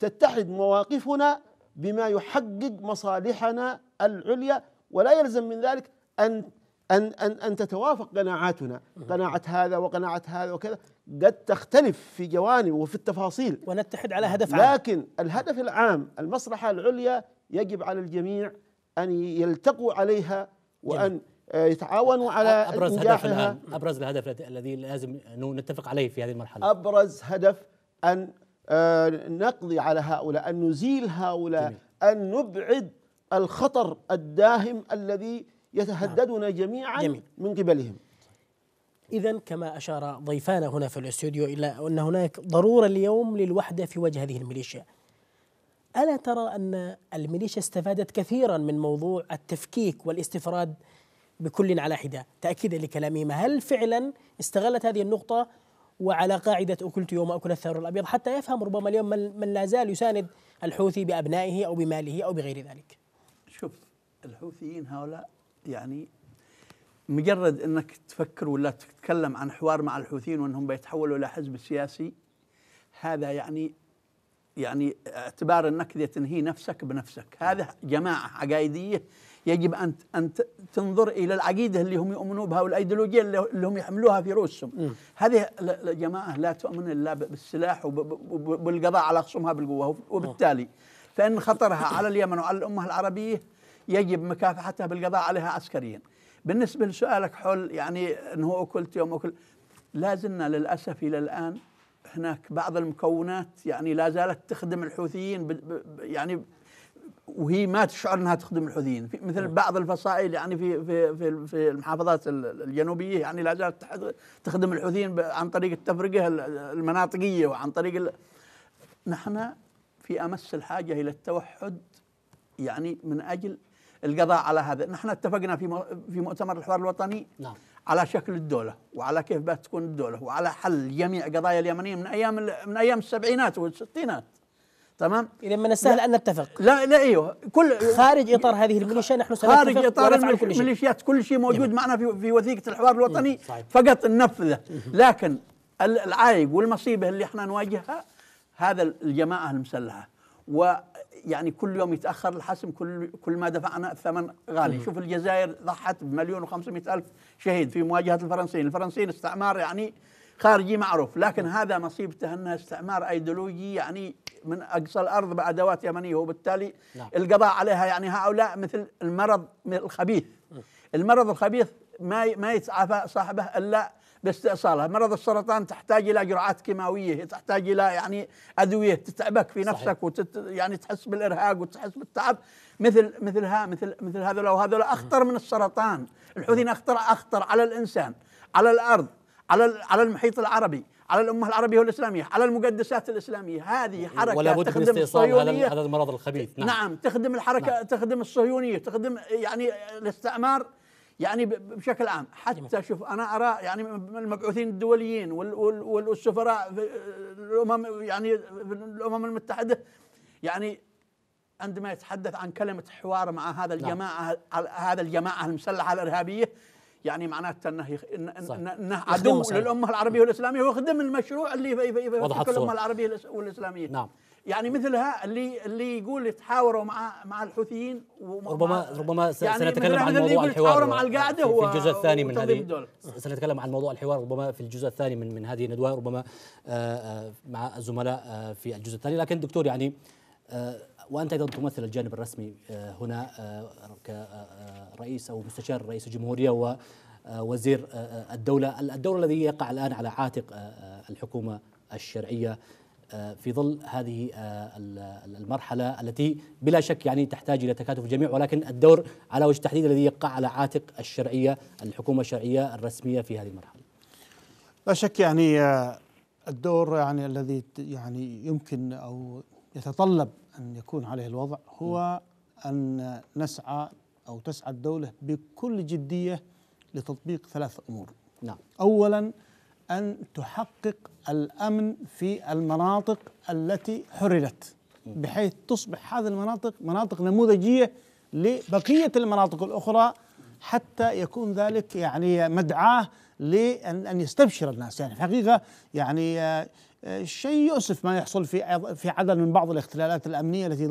تتحد مواقفنا بما يحقق مصالحنا العليا ولا يلزم من ذلك أن أن أن أن تتوافق قناعاتنا قناعة هذا وقناعة هذا وكذا قد تختلف في جوانب وفي التفاصيل ونتحد على هدف عام لكن الهدف العام المصلحة العليا يجب على الجميع أن يلتقوا عليها وأن جميل. آه، يتعاونوا على أبرز هدف الآن أبرز الهدف الذي لازم نتفق عليه في هذه المرحلة أبرز هدف أن آه، نقضي على هؤلاء أن نزيل هؤلاء جميل. أن نبعد الخطر الداهم الذي يتهددنا نعم. جميعا جميل. من قبلهم إذا كما أشار ضيفانا هنا في الاستوديو إلى أن هناك ضرورة اليوم للوحدة في وجه هذه الميليشيا ألا ترى أن الميليشيا استفادت كثيرا من موضوع التفكيك والاستفراد بكل على حدة تأكيدا لكلامهما هل فعلا استغلت هذه النقطة وعلى قاعدة أكلت يوم أكل الثور الأبيض حتى يفهم ربما اليوم من, من لا زال يساند الحوثي بأبنائه أو بماله أو بغير ذلك شوف الحوثيين هؤلاء يعني مجرد انك تفكر ولا تتكلم عن حوار مع الحوثيين وانهم بيتحولوا الى حزب سياسي هذا يعني يعني اعتبار انك تنهي نفسك بنفسك، هذا جماعه عقائديه يجب ان ان تنظر الى العقيده اللي هم يؤمنون بها والايديولوجيه اللي هم يحملوها في رؤوسهم. هذه الجماعه لا تؤمن الا بالسلاح وبالقضاء على خصومها بالقوه آه. وبالتالي فإن خطرها على اليمن وعلى الأمة العربية يجب مكافحتها بالقضاء عليها عسكريا بالنسبة لسؤالك حول يعني أنه أكلت يوم أكل لا زلنا للأسف إلى الآن هناك بعض المكونات يعني لا زالت تخدم الحوثيين ب يعني وهي ما تشعر انها تخدم الحوثيين مثل نعم. بعض الفصائل يعني في في في, في المحافظات الجنوبيه يعني لا زالت تخدم الحوثيين عن طريق التفرقه المناطقيه وعن طريق نحن في امس الحاجه الى التوحد يعني من اجل القضاء على هذا، نحن اتفقنا في في مؤتمر الحوار الوطني نعم على شكل الدوله وعلى كيف بتكون الدوله وعلى حل جميع قضايا اليمنيه من ايام من ايام السبعينات والستينات تمام اذا من السهل ان نتفق لا لا ايوه كل خارج اطار هذه الميليشيا نحن سنتفق خارج اطار الميليشيات كل شيء موجود جميل. معنا في في وثيقه الحوار الوطني صحيح. فقط ننفذه لكن العايق والمصيبه اللي احنا نواجهها هذا الجماعة المسلحة ويعني كل يوم يتأخر الحسم كل كل ما دفعنا الثمن غالي شوف الجزائر ضحت بمليون و ألف شهيد في مواجهة الفرنسيين الفرنسيين استعمار يعني خارجي معروف لكن هذا مصيبته أنها استعمار أيديولوجي يعني من أقصى الأرض بأدوات يمنية وبالتالي نعم. القضاء عليها يعني هؤلاء مثل المرض الخبيث المرض الخبيث ما ما يتعافى صاحبه إلا باستئصالها مرض السرطان تحتاج إلى جرعات كيماوية تحتاج إلى يعني أدوية تتعبك في نفسك صحيح. وتت يعني تحس بالإرهاق وتحس بالتعب مثل مثلها مثل مثل هذول وهذول أخطر من السرطان الحوثيين أخطر أخطر على الإنسان على الأرض على على المحيط العربي على الأمة العربية والإسلامية على المقدسات الإسلامية هذه حركة ولا بد تخدم الصهيونية هذا المرض الخبيث نعم, نعم تخدم الحركة نعم. تخدم الصهيونية تخدم يعني الاستعمار يعني بشكل عام حتى شوف انا ارى يعني المبعوثين الدوليين والسفراء في الامم يعني في الامم المتحده يعني عندما يتحدث عن كلمه حوار مع هذا نعم. الجماعه هذا الجماعه المسلحه الارهابيه يعني معناته انه يخ... انه عدو للامه العربيه والاسلاميه ويخدم المشروع اللي في, في, في, في الامه العربيه والاسلاميه نعم يعني مثلها اللي اللي يقول تحاوروا مع مع الحوثيين ربما ربما يعني سنتكلم عن موضوع الحوار مع القاعده في, في الجزء الثاني من هذه سنتكلم عن موضوع الحوار ربما في الجزء الثاني من من هذه الندوه ربما آه، آه، مع الزملاء آه، في الجزء الثاني لكن دكتور يعني وانت ايضا تمثل الجانب الرسمي هنا كرئيس او مستشار رئيس الجمهوريه ووزير الدولة الدور الذي يقع الآن على عاتق الحكومة الشرعية آه، في ظل هذه آه، المرحلة التي بلا شك يعني تحتاج إلى تكاتف الجميع ولكن الدور على وجه التحديد الذي يقع على عاتق الشرعية الحكومة الشرعية الرسمية في هذه المرحلة لا شك يعني آه، الدور يعني الذي يعني يمكن أو يتطلب أن يكون عليه الوضع هو أن نسعى أو تسعى الدولة بكل جدية لتطبيق ثلاث أمور نعم. أولا أن تحقق الأمن في المناطق التي حررت بحيث تصبح هذه المناطق مناطق نموذجية لبقية المناطق الأخرى حتى يكون ذلك يعني مدعاه لأن أن يستبشر الناس يعني حقيقة يعني آه، شيء يؤسف ما يحصل في في عدد من بعض الاختلالات الامنيه التي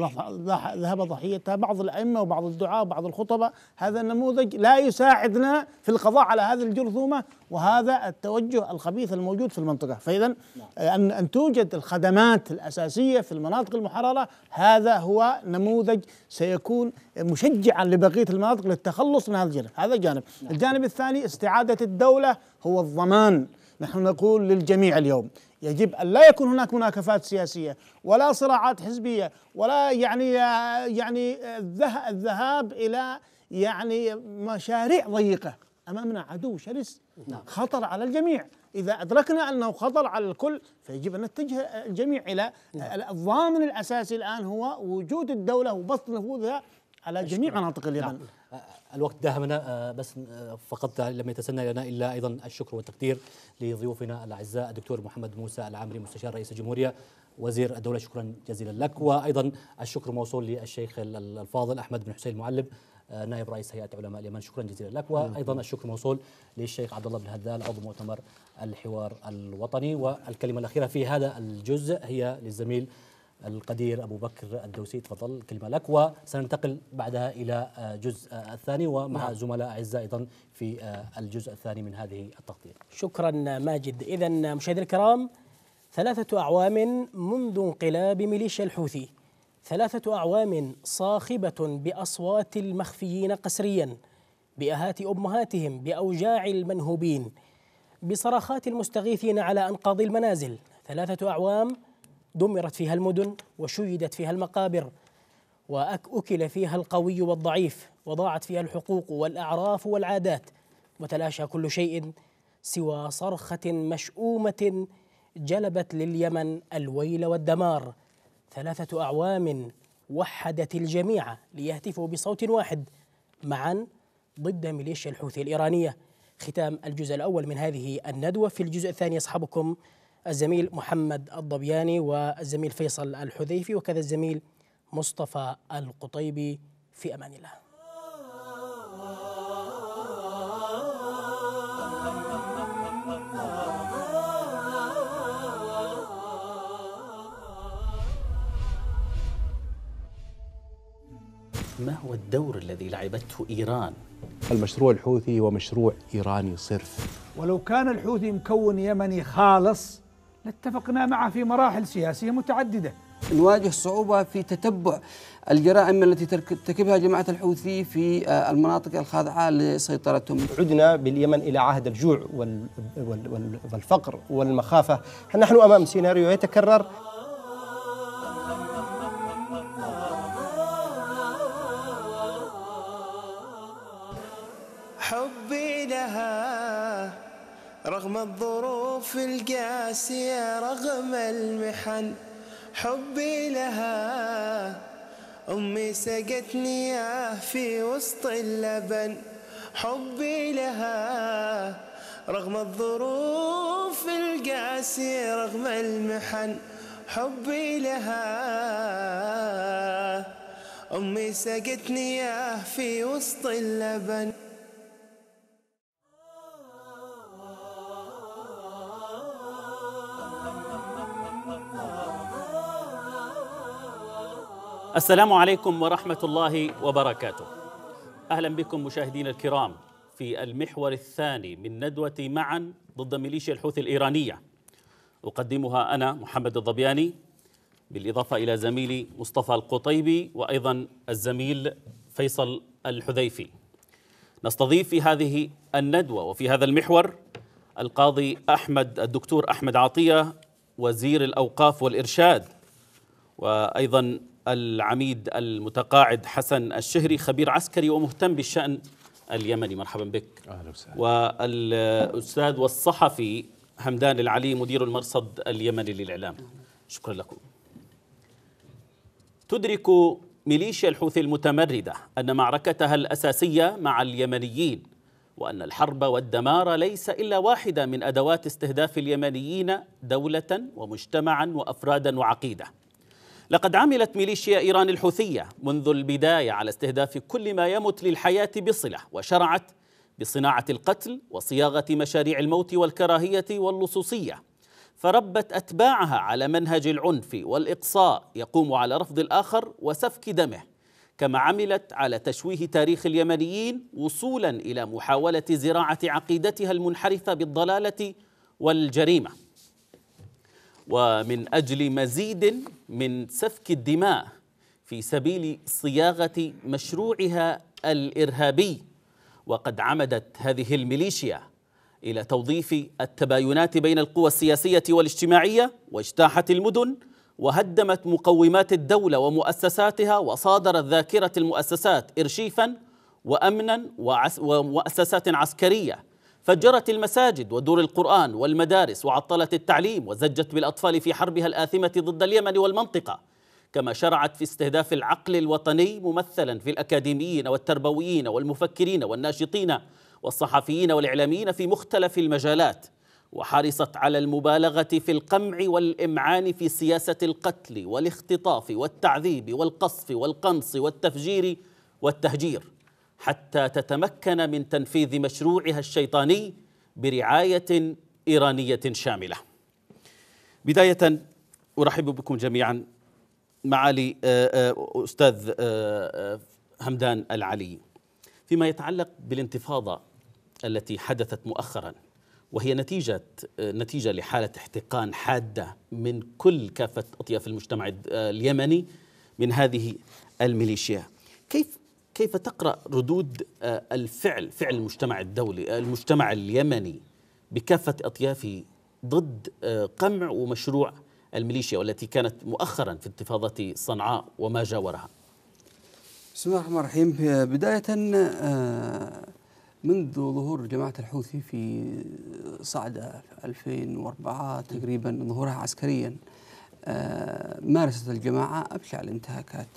ذهب ضحيتها بعض الائمه وبعض الدعاة وبعض الخطباء هذا النموذج لا يساعدنا في القضاء على هذه الجرثومه وهذا التوجه الخبيث الموجود في المنطقه فاذا نعم. ان ان توجد الخدمات الاساسيه في المناطق المحرره هذا هو نموذج سيكون مشجعا لبقيه المناطق للتخلص من هذا الجانب هذا جانب نعم. الجانب الثاني استعاده الدوله هو الضمان نحن نقول للجميع اليوم يجب ان لا يكون هناك مناكفات سياسيه ولا صراعات حزبيه ولا يعني يعني الذهاب الى يعني مشاريع ضيقه امامنا عدو شرس نعم. خطر على الجميع اذا ادركنا انه خطر على الكل فيجب ان نتجه الجميع الى نعم. الضامن الاساسي الان هو وجود الدوله وبسط نفوذها على جميع مناطق اليمن نعم. الوقت داهمنا آه، بس آه، فقط لم يتسنى لنا الا ايضا الشكر والتقدير لضيوفنا الاعزاء الدكتور محمد موسى العامري مستشار رئيس الجمهوريه وزير الدوله شكرا جزيلا لك وايضا الشكر موصول للشيخ الفاضل احمد بن حسين المعلم آه، نائب رئيس هيئه علماء اليمن شكرا جزيلا لك وايضا الشكر موصول للشيخ عبد الله بن هذال عضو مؤتمر الحوار الوطني والكلمه الاخيره في هذا الجزء هي للزميل القدير أبو بكر الدوسي تفضل كلمة لك وسننتقل بعدها إلى الجزء آه، آه، الثاني ومع نعم. زملاء أعزاء أيضا في آه، الجزء الثاني من هذه التغطية شكرا ماجد إذا مشاهدينا الكرام ثلاثة أعوام منذ انقلاب ميليشيا الحوثي ثلاثة أعوام صاخبة بأصوات المخفيين قسريا بأهات أمهاتهم بأوجاع المنهوبين بصرخات المستغيثين على أنقاض المنازل ثلاثة أعوام دمرت فيها المدن وشيدت فيها المقابر وأكل فيها القوي والضعيف وضاعت فيها الحقوق والأعراف والعادات وتلاشى كل شيء سوى صرخة مشؤومة جلبت لليمن الويل والدمار ثلاثة أعوام وحدت الجميع ليهتفوا بصوت واحد معا ضد ميليشيا الحوثي الإيرانية ختام الجزء الأول من هذه الندوة في الجزء الثاني يصحبكم الزميل محمد الضبياني والزميل فيصل الحذيفي وكذا الزميل مصطفى القطيبي في امان الله ما هو الدور الذي لعبته إيران؟ المشروع الحوثي هو مشروع إيراني صرف ولو كان الحوثي مكون يمني خالص اتفقنا معه في مراحل سياسية متعددة نواجه صعوبة في تتبع الجرائم التي ترتكبها جماعة الحوثي في آه، المناطق الخاضعة لسيطرتهم عدنا باليمن إلى عهد الجوع والفقر والمخافة نحن أمام سيناريو يتكرر رغم الظروف القاسية رغم المحن حبي لها أمي سقتني ياه في وسط اللبن حبي لها رغم الظروف القاسية رغم المحن حبي لها أمي سقتني ياه في وسط اللبن السلام عليكم ورحمة الله وبركاته. أهلا بكم مشاهدينا الكرام في المحور الثاني من ندوة معا ضد ميليشيا الحوثي الإيرانية. أقدمها أنا محمد الضبياني بالإضافة إلى زميلي مصطفى القطيبي وأيضا الزميل فيصل الحذيفي. نستضيف في هذه الندوة وفي هذا المحور القاضي أحمد الدكتور أحمد عطية وزير الأوقاف والإرشاد وأيضا العميد المتقاعد حسن الشهري خبير عسكري ومهتم بالشأن اليمني مرحبا بك أهلا وسهلا والأستاذ والصحفي همدان العلي مدير المرصد اليمني للإعلام شكرا لكم تدرك ميليشيا الحوثي المتمردة أن معركتها الأساسية مع اليمنيين وأن الحرب والدمار ليس إلا واحدة من أدوات استهداف اليمنيين دولة ومجتمعا وأفرادا وعقيدة لقد عملت ميليشيا إيران الحوثية منذ البداية على استهداف كل ما يمت للحياة بصلة وشرعت بصناعة القتل وصياغة مشاريع الموت والكراهية واللصوصية فربت أتباعها على منهج العنف والإقصاء يقوم على رفض الآخر وسفك دمه كما عملت على تشويه تاريخ اليمنيين وصولا إلى محاولة زراعة عقيدتها المنحرفة بالضلالة والجريمه ومن أجل مزيد من سفك الدماء في سبيل صياغة مشروعها الإرهابي وقد عمدت هذه الميليشيا إلى توظيف التباينات بين القوى السياسية والاجتماعية واجتاحت المدن وهدمت مقومات الدولة ومؤسساتها وصادرت ذاكرة المؤسسات إرشيفا وأمنا ومؤسسات عسكرية فجرت المساجد ودور القرآن والمدارس وعطلت التعليم وزجت بالأطفال في حربها الآثمة ضد اليمن والمنطقة كما شرعت في استهداف العقل الوطني ممثلا في الأكاديميين والتربويين والمفكرين والناشطين والصحفيين والإعلاميين في مختلف المجالات وحرصت على المبالغة في القمع والإمعان في سياسة القتل والاختطاف والتعذيب والقصف والقنص والتفجير والتهجير حتى تتمكن من تنفيذ مشروعها الشيطاني برعايه ايرانيه شامله. بدايه ارحب بكم جميعا معالي آه، آه، استاذ آه، همدان العلي. فيما يتعلق بالانتفاضه التي حدثت مؤخرا وهي نتيجة نتيجة لحالة احتقان حادة من كل كافة أطياف المجتمع اليمني من هذه الميليشيا كيف كيف تقرا ردود آه، الفعل فعل المجتمع الدولي آه، المجتمع اليمني بكافه اطيافه ضد آه، قمع ومشروع الميليشيا والتي كانت مؤخرا في انتفاضه صنعاء وما جاورها بسم الله الرحمن الرحيم بدايه منذ ظهور جماعه الحوثي في صعده 2004 تقريبا ظهورها عسكريا مارست الجماعه ابشع الانتهاكات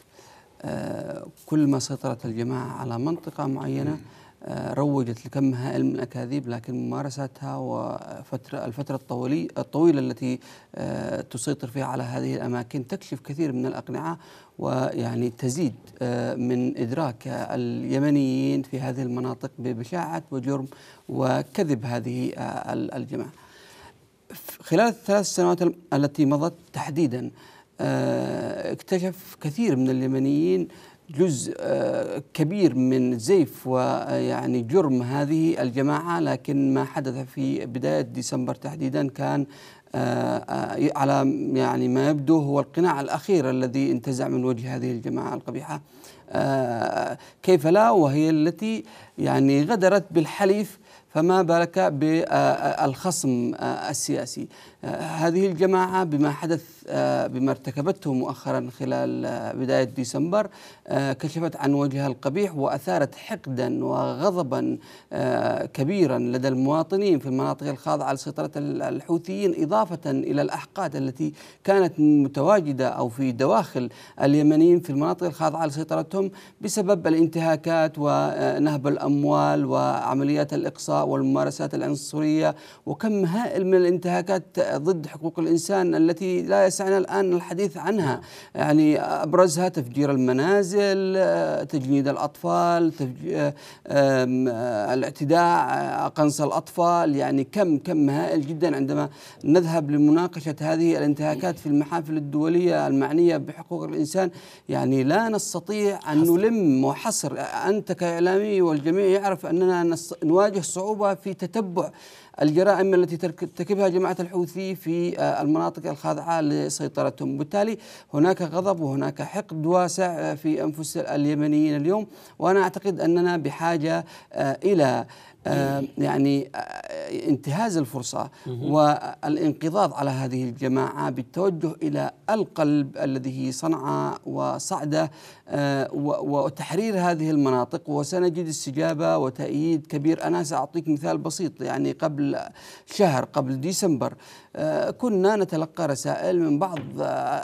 كل ما سيطرت الجماعة على منطقة معينة آه، روجت لكم هائل من الأكاذيب لكن ممارستها وفترة الفترة الطويلة الطويلة التي آه، تسيطر فيها على هذه الأماكن تكشف كثير من الأقنعة ويعني تزيد آه، من إدراك اليمنيين في هذه المناطق ببشاعة وجرم وكذب هذه الجماعة خلال الثلاث سنوات التي مضت تحديدا آه، اكتشف كثير من اليمنيين جزء آه، كبير من زيف ويعني آه، جرم هذه الجماعة لكن ما حدث في بداية ديسمبر تحديدا كان على يعني ما يبدو هو القناع الأخير الذي انتزع من وجه هذه الجماعة القبيحة كيف لا وهي التي يعني غدرت بالحليف فما بالك بالخصم السياسي هذه الجماعة بما حدث آه، بما ارتكبته مؤخرا خلال آه، بداية ديسمبر آه، كشفت عن وجهها القبيح وأثارت حقدا وغضبا كبيرا لدى المواطنين في المناطق الخاضعة لسيطرة الحوثيين إضافة إلى الأحقاد التي كانت متواجدة أو في دواخل اليمنيين في المناطق الخاضعة لسيطرتهم بسبب الانتهاكات ونهب الأموال وعمليات الإقصاء والممارسات العنصرية وكم هائل من الانتهاكات ضد حقوق الإنسان التي لا يسعنا الآن الحديث عنها يعني أبرزها تفجير المنازل تجنيد الأطفال آه، الاعتداء آه، قنص الأطفال يعني كم كم هائل جدا عندما نذهب لمناقشة هذه الانتهاكات في المحافل الدولية المعنية بحقوق الإنسان يعني لا نستطيع أن نلم وحصر أنت كإعلامي والجميع يعرف أننا نواجه صعوبة في تتبع الجرائم التي ترتكبها جماعة الحوثي في آه، المناطق الخاضعة لسيطرتهم بالتالي هناك غضب وهناك حقد واسع آه، في أنفس اليمنيين اليوم وأنا أعتقد أننا بحاجة آه، إلى آه، إيه. يعني آه، انتهاز الفرصة والانقضاض على هذه الجماعة بالتوجه إلى القلب الذي هي صنعاء وصعدة آه، وتحرير هذه المناطق وسنجد استجابة وتأييد كبير أنا سأعطيك مثال بسيط يعني قبل شهر قبل ديسمبر كنا نتلقى رسائل من بعض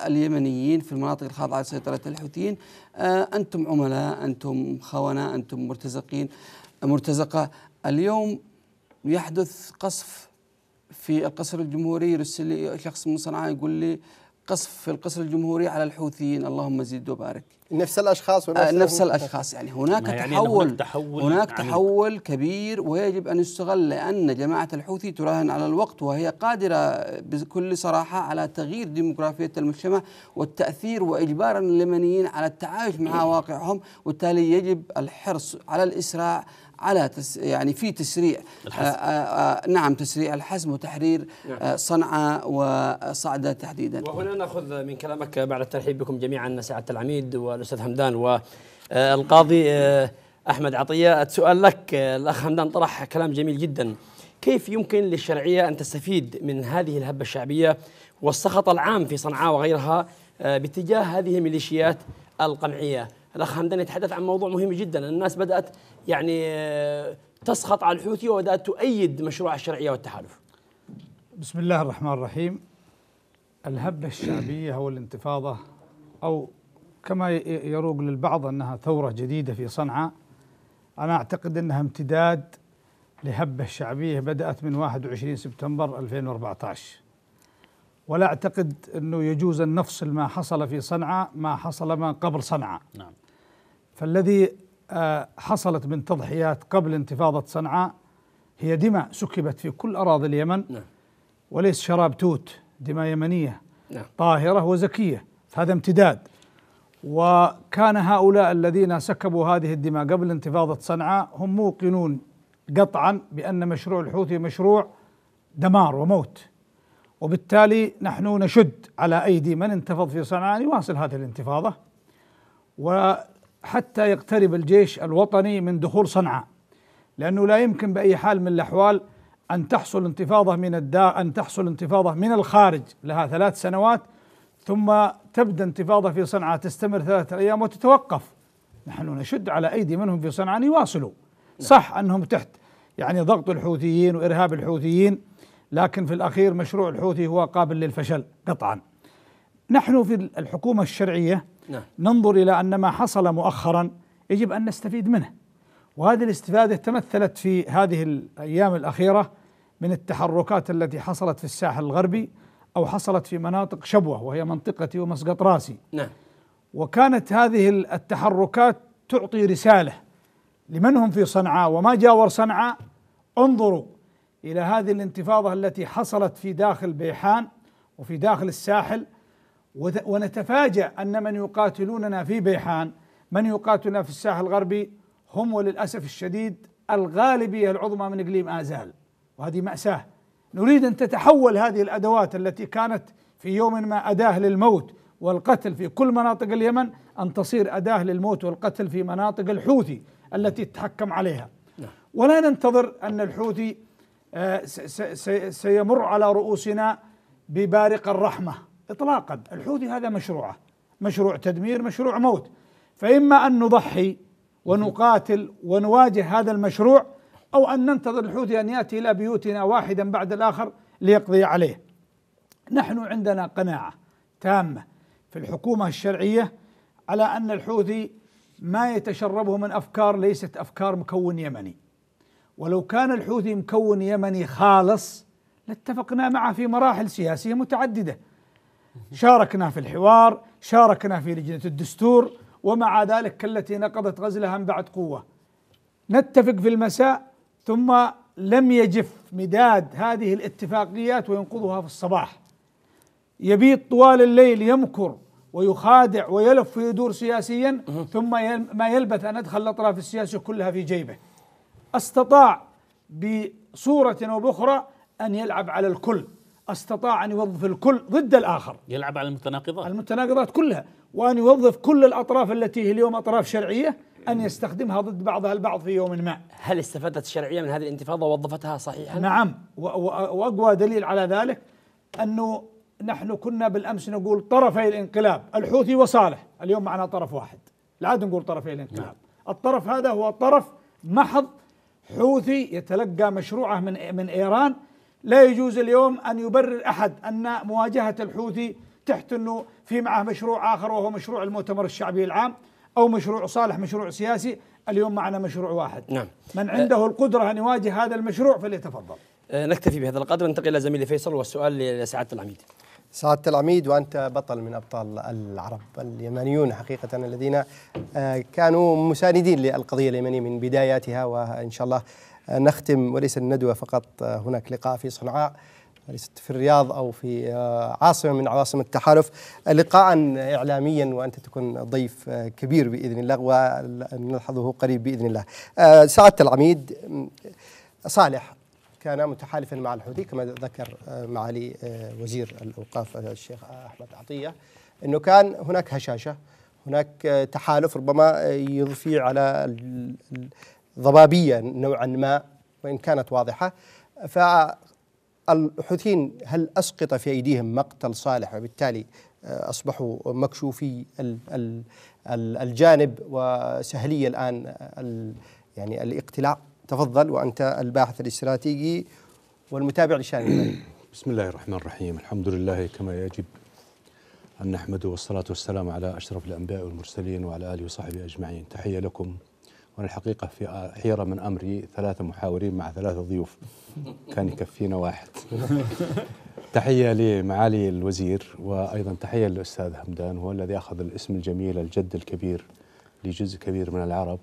اليمنيين في المناطق الخاضعة لسيطرة الحوثيين أنتم عملاء أنتم خونة أنتم مرتزقين مرتزقة اليوم يحدث قصف في القصر الجمهوري يرسل لي شخص من صنعاء يقول لي قصف في القصر الجمهوري على الحوثيين اللهم زد وبارك نفس الاشخاص آه، ونفس آه نفس الاشخاص يعني هناك يعني تحول هناك تحول, هناك تحول كبير ويجب ان يستغل لان جماعه الحوثي تراهن على الوقت وهي قادره بكل صراحه على تغيير ديموغرافيه المجتمع والتاثير واجبار اليمنيين على التعايش مع واقعهم وبالتالي يجب الحرص على الاسراع على تس يعني في تسريع الحزم. آآ آه، آآ آه، آه، نعم تسريع الحزم وتحرير نعم. صنعاء وصعدة تحديدا وهنا ناخذ من كلامك بعد الترحيب بكم جميعا سعادة العميد والأستاذ همدان والقاضي أحمد عطية السؤال لك الأخ همدان طرح كلام جميل جدا كيف يمكن للشرعية أن تستفيد من هذه الهبة الشعبية والسخط العام في صنعاء وغيرها باتجاه هذه الميليشيات القمعية الاخ همدان يتحدث عن موضوع مهم جدا الناس بدات يعني آه، تسخط على الحوثي وبدات تؤيد مشروع الشرعيه والتحالف بسم الله الرحمن الرحيم الهبه الشعبيه او الانتفاضه او كما يروق للبعض انها ثوره جديده في صنعاء انا اعتقد انها امتداد لهبه شعبيه بدات من 21 سبتمبر 2014 ولا اعتقد انه يجوز ان نفصل ما حصل في صنعاء ما حصل ما قبل صنعاء نعم فالذي آه، حصلت من تضحيات قبل انتفاضة صنعاء هي دماء سكبت في كل أراضي اليمن نعم. وليس شراب توت دماء يمنية نعم. طاهرة وزكية هذا امتداد وكان هؤلاء الذين سكبوا هذه الدماء قبل انتفاضة صنعاء هم موقنون قطعا بأن مشروع الحوثي مشروع دمار وموت وبالتالي نحن نشد على أيدي من انتفض في صنعاء يواصل هذه الانتفاضة و حتى يقترب الجيش الوطني من دخول صنعاء لأنه لا يمكن بأي حال من الأحوال أن تحصل انتفاضة من الدا أن تحصل انتفاضة من الخارج لها ثلاث سنوات ثم تبدأ انتفاضة في صنعاء تستمر ثلاثة أيام وتتوقف نحن نشد على أيدي منهم في صنعاء أن يواصلوا نعم. صح أنهم تحت يعني ضغط الحوثيين وإرهاب الحوثيين لكن في الأخير مشروع الحوثي هو قابل للفشل قطعا نحن في الحكومة الشرعية نعم. ننظر إلى أن ما حصل مؤخرا يجب أن نستفيد منه وهذه الاستفادة تمثلت في هذه الأيام الأخيرة من التحركات التي حصلت في الساحل الغربي أو حصلت في مناطق شبوة وهي منطقتي ومسقط راسي نعم. وكانت هذه التحركات تعطي رسالة لمن هم في صنعاء وما جاور صنعاء انظروا إلى هذه الانتفاضة التي حصلت في داخل بيحان وفي داخل الساحل ونتفاجأ أن من يقاتلوننا في بيحان من يقاتلنا في الساحل الغربي هم وللأسف الشديد الغالبية العظمى من إقليم آزال وهذه مأساة نريد أن تتحول هذه الأدوات التي كانت في يوم ما أداة للموت والقتل في كل مناطق اليمن أن تصير أداة للموت والقتل في مناطق الحوثي التي تحكم عليها نعم. ولا ننتظر أن الحوثي آه، سيمر على رؤوسنا ببارق الرحمه إطلاقا الحوثي هذا مشروعه مشروع تدمير مشروع موت فإما أن نضحي ونقاتل ونواجه هذا المشروع أو أن ننتظر الحوثي أن يأتي إلى بيوتنا واحدا بعد الآخر ليقضي عليه نحن عندنا قناعة تامة في الحكومة الشرعية على أن الحوثي ما يتشربه من أفكار ليست أفكار مكون يمني ولو كان الحوثي مكون يمني خالص لاتفقنا معه في مراحل سياسية متعددة شاركنا في الحوار شاركنا في لجنة الدستور ومع ذلك كالتي نقضت غزلها من بعد قوة نتفق في المساء ثم لم يجف مداد هذه الاتفاقيات وينقضها في الصباح يبيت طوال الليل يمكر ويخادع ويلف ويدور سياسيا ثم ما يلبث ان أدخل الاطراف السياسيه كلها في جيبه. استطاع بصوره بأخرى ان يلعب على الكل استطاع ان يوظف الكل ضد الاخر يلعب على المتناقضات المتناقضات كلها وان يوظف كل الاطراف التي هي اليوم اطراف شرعيه ان يستخدمها ضد بعضها البعض في يوم ما هل استفادت الشرعيه من هذه الانتفاضه ووظفتها صحيحا نعم واقوى دليل على ذلك انه نحن كنا بالامس نقول طرفي الانقلاب الحوثي وصالح اليوم معنا طرف واحد لا نقول طرفي الانقلاب نعم. الطرف هذا هو طرف محض حوثي يتلقى مشروعه من من ايران لا يجوز اليوم أن يبرر أحد أن مواجهة الحوثي تحت أنه في معه مشروع آخر وهو مشروع المؤتمر الشعبي العام أو مشروع صالح مشروع سياسي اليوم معنا مشروع واحد نعم من أه. عنده القدرة أن يواجه هذا المشروع فليتفضل أه، نكتفي بهذا القدر ننتقل إلى زميلي فيصل والسؤال لسعادة العميد سعادة العميد وأنت بطل من أبطال العرب اليمنيون حقيقة الذين أه، كانوا مساندين للقضية اليمنية من بداياتها وإن شاء الله نختم وليس الندوة فقط آه، هناك لقاء في صنعاء ليست في الرياض أو في آه، عاصمة من عواصم التحالف لقاء إعلاميا وأنت تكون ضيف آه، كبير بإذن الله ونلحظه قريب بإذن الله سعادة العميد صالح كان متحالفا مع الحوثي كما ذكر معالي وزير الاوقاف الشيخ احمد عطيه انه كان هناك هشاشه هناك تحالف ربما يضفي على ضبابية نوعا ما وإن كانت واضحة فالحوثيين هل أسقط في أيديهم مقتل صالح وبالتالي آه، أصبحوا مكشوفي الجانب وسهلية الآن يعني الاقتلاع تفضل وأنت الباحث الاستراتيجي والمتابع لشان بسم الله الرحمن الرحيم الحمد لله كما يجب أن نحمده والصلاة والسلام على أشرف الأنبياء والمرسلين وعلى آله وصحبه أجمعين تحية لكم وأنا الحقيقة في حيرة من أمري ثلاثة محاورين مع ثلاثة ضيوف كان يكفينا واحد تحية لمعالي الوزير وأيضا تحية للأستاذ همدان هو الذي أخذ الاسم الجميل الجد الكبير لجزء كبير من العرب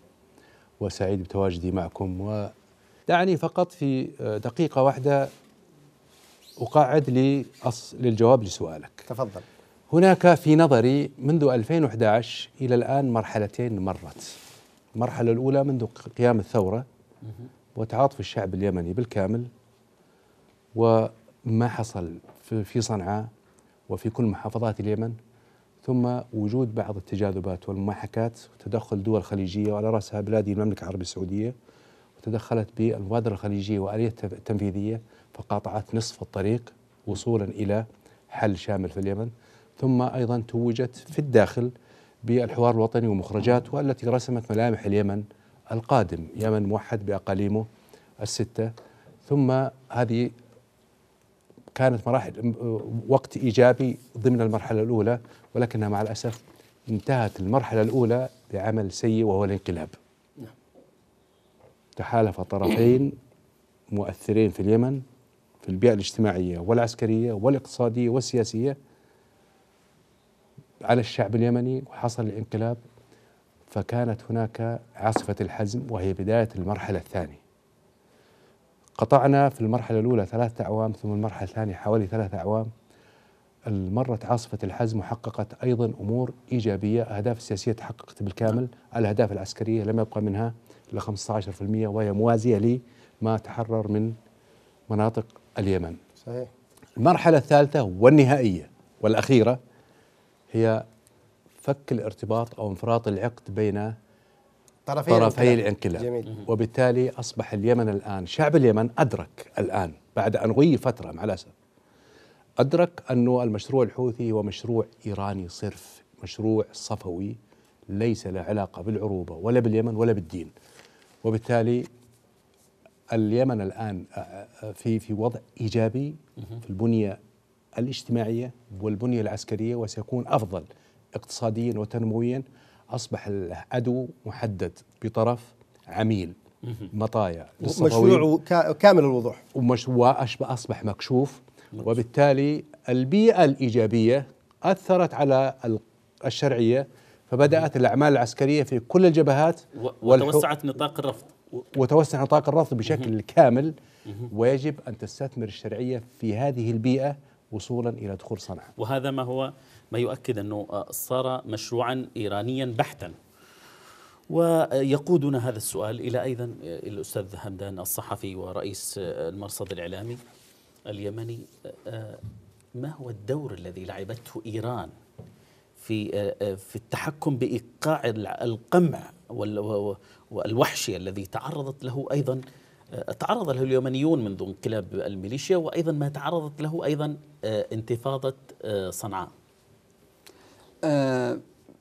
وسعيد بتواجدي معكم ودعني فقط في دقيقة واحدة أقعد للجواب لسؤالك تفضل هناك في نظري منذ 2011 إلى الآن مرحلتين مرت المرحلة الأولى منذ قيام الثورة وتعاطف الشعب اليمني بالكامل وما حصل في صنعاء وفي كل محافظات اليمن ثم وجود بعض التجاذبات والمحاكات وتدخل دول خليجية وعلى رأسها بلادي المملكة العربية السعودية وتدخلت بالمبادرة الخليجية وآلية التنفيذية فقاطعت نصف الطريق وصولا إلى حل شامل في اليمن ثم أيضا توجت في الداخل بالحوار الوطني ومخرجاته التي رسمت ملامح اليمن القادم يمن موحد بأقاليمه الستة ثم هذه كانت مراحل وقت إيجابي ضمن المرحلة الأولى ولكنها مع الأسف انتهت المرحلة الأولى بعمل سيء وهو الانقلاب نعم. تحالف طرفين مؤثرين في اليمن في البيئة الاجتماعية والعسكرية والاقتصادية والسياسية على الشعب اليمني وحصل الانقلاب فكانت هناك عاصفة الحزم وهي بداية المرحلة الثانية قطعنا في المرحلة الأولى ثلاثة أعوام ثم المرحلة الثانية حوالي ثلاثة أعوام مرت عاصفة الحزم وحققت أيضا أمور إيجابية أهداف السياسية تحققت بالكامل الأهداف العسكرية لم يبقى منها إلا 15% وهي موازية لما تحرر من مناطق اليمن صحيح المرحلة الثالثة والنهائية والأخيرة هي فك الارتباط أو انفراط العقد بين طرفي, طرفي الانقلاب جميل. وبالتالي أصبح اليمن الآن شعب اليمن أدرك الآن بعد أن غي فترة مع الأسف أدرك أنه المشروع الحوثي هو مشروع إيراني صرف مشروع صفوي ليس له علاقة بالعروبة ولا باليمن ولا بالدين وبالتالي اليمن الآن آه، آه، في في وضع إيجابي في البنية الاجتماعية والبنية العسكرية وسيكون أفضل اقتصاديا وتنمويا أصبح العدو محدد بطرف عميل مطايا مشروع كامل الوضوح ومشروع أصبح مكشوف وبالتالي البيئة الإيجابية أثرت على الشرعية فبدأت الأعمال العسكرية في كل الجبهات وتوسعت نطاق الرفض وتوسع نطاق الرفض بشكل كامل ويجب أن تستثمر الشرعية في هذه البيئة وصولا الى دخول صنعاء. وهذا ما هو ما يؤكد انه صار مشروعا ايرانيا بحتا. ويقودنا هذا السؤال الى ايضا الاستاذ همدان الصحفي ورئيس المرصد الاعلامي اليمني ما هو الدور الذي لعبته ايران في في التحكم بايقاع القمع والوحشي الذي تعرضت له ايضا آه، تعرض له اليمنيون منذ انقلاب الميليشيا وايضا ما تعرضت له ايضا آه، انتفاضه آه، صنعاء.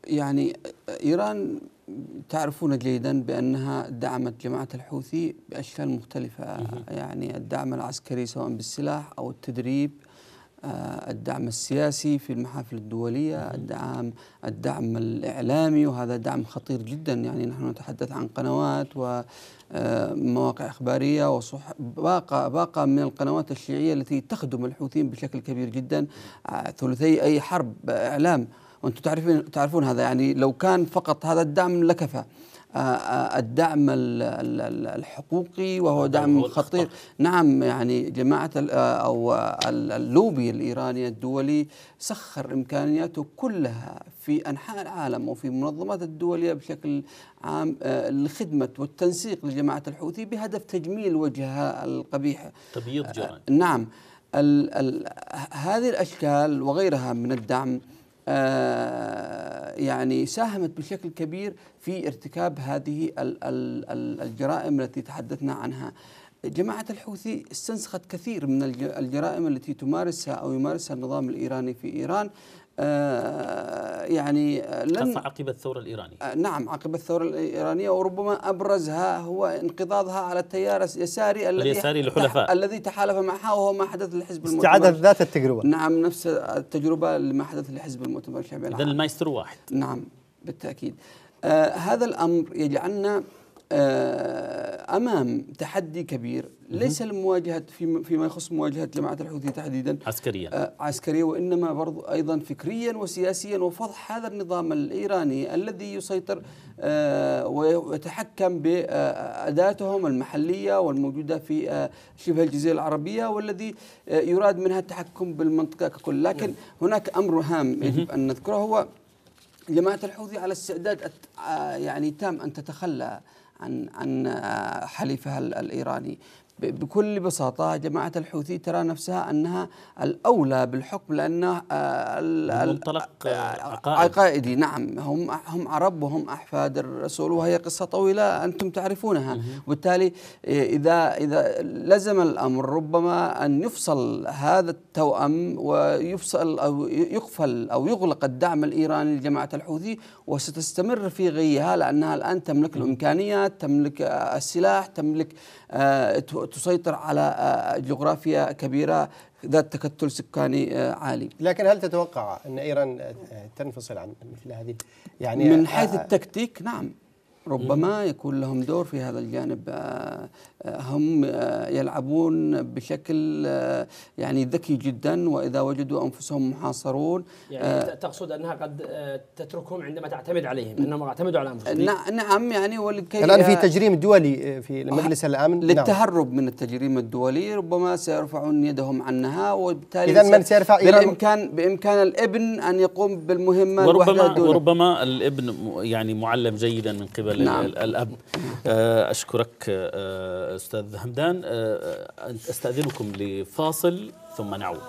يعني ايران تعرفون جيدا بانها دعمت جماعه الحوثي باشكال مختلفه يعني الدعم العسكري سواء بالسلاح او التدريب آه، الدعم السياسي في المحافل الدولية الدعم الدعم الإعلامي وهذا دعم خطير جدا يعني نحن نتحدث عن قنوات ومواقع آه، إخبارية وصح باقة, باقة من القنوات الشيعية التي تخدم الحوثيين بشكل كبير جدا آه، ثلثي أي حرب إعلام وأنتم تعرفون هذا يعني لو كان فقط هذا الدعم لكفى آه، آه، الدعم الحقوقي وهو أيوة، دعم خطير نعم يعني جماعة آه، أو اللوبي الإيراني الدولي سخر إمكانياته كلها في أنحاء العالم وفي منظمات الدولية بشكل عام لخدمة والتنسيق لجماعة الحوثي بهدف تجميل وجهها القبيحة تبييض جرائم نعم الـ الـ هذه الأشكال وغيرها من الدعم آه، يعني ساهمت بشكل كبير في ارتكاب هذه الجرائم التي تحدثنا عنها جماعة الحوثي استنسخت كثير من الجرائم التي تمارسها أو يمارسها النظام الإيراني في إيران آه، يعني آه، لن عقب الثورة الإيرانية آه، نعم عقب الثورة الإيرانية وربما أبرزها هو انقضاضها على التيار اليساري الذي اليساري الحلفاء الذي تحالف معها وهو ما حدث للحزب المؤتمر استعادة ذات التجربة نعم نفس التجربة لما حدث للحزب المؤتمر الشعبي إذا المايسترو واحد نعم بالتأكيد آه هذا الأمر يجعلنا آه، امام تحدي كبير ليس لمواجهه فيما يخص مواجهه جماعه الحوثي تحديدا عسكريا آه، عسكريا وانما برضو ايضا فكريا وسياسيا وفضح هذا النظام الايراني الذي يسيطر آه، ويتحكم باداتهم المحليه والموجوده في شبه الجزيره العربيه والذي يراد منها التحكم بالمنطقه ككل لكن نعم. هناك امر هام يجب ان نذكره هو جماعه الحوثي على استعداد يعني تام ان تتخلى عن عن آه، حليفها الايراني بكل بساطة جماعة الحوثي ترى نفسها أنها الأولى بالحكم لأن آه، المنطلق آه، آه، عقائدي نعم هم هم عرب وهم أحفاد الرسول وهي قصة طويلة أنتم تعرفونها وبالتالي إذا إذا لزم الأمر ربما أن يفصل هذا التوأم ويفصل أو يقفل أو يغلق الدعم الإيراني لجماعة الحوثي وستستمر في غيها لأنها الآن تملك الإمكانيات تملك السلاح تملك تسيطر على آه، جغرافيا كبيرة ذات تكتل سكاني آه، عالي لكن هل تتوقع أن إيران آه، تنفصل عن مثل هذه يعني من حيث التكتيك نعم ربما يكون لهم دور في هذا الجانب آه، آه، هم آه، يلعبون بشكل يعني ذكي جدا واذا وجدوا انفسهم محاصرون يعني تقصد انها قد تتركهم عندما تعتمد عليهم انهم اعتمدوا على انفسهم نعم يعني ولكي الان في تجريم دولي في مجلس الامن نعم. للتهرب من التجريم الدولي ربما سيرفعون يدهم عنها وبالتالي اذا من سيرفع بامكان بامكان الابن ان يقوم بالمهمه وربما وربما الابن يعني معلم جيدا من قبل نعم. الأب آه، أشكرك آه، أستاذ همدان آه، أستأذنكم لفاصل ثم نعود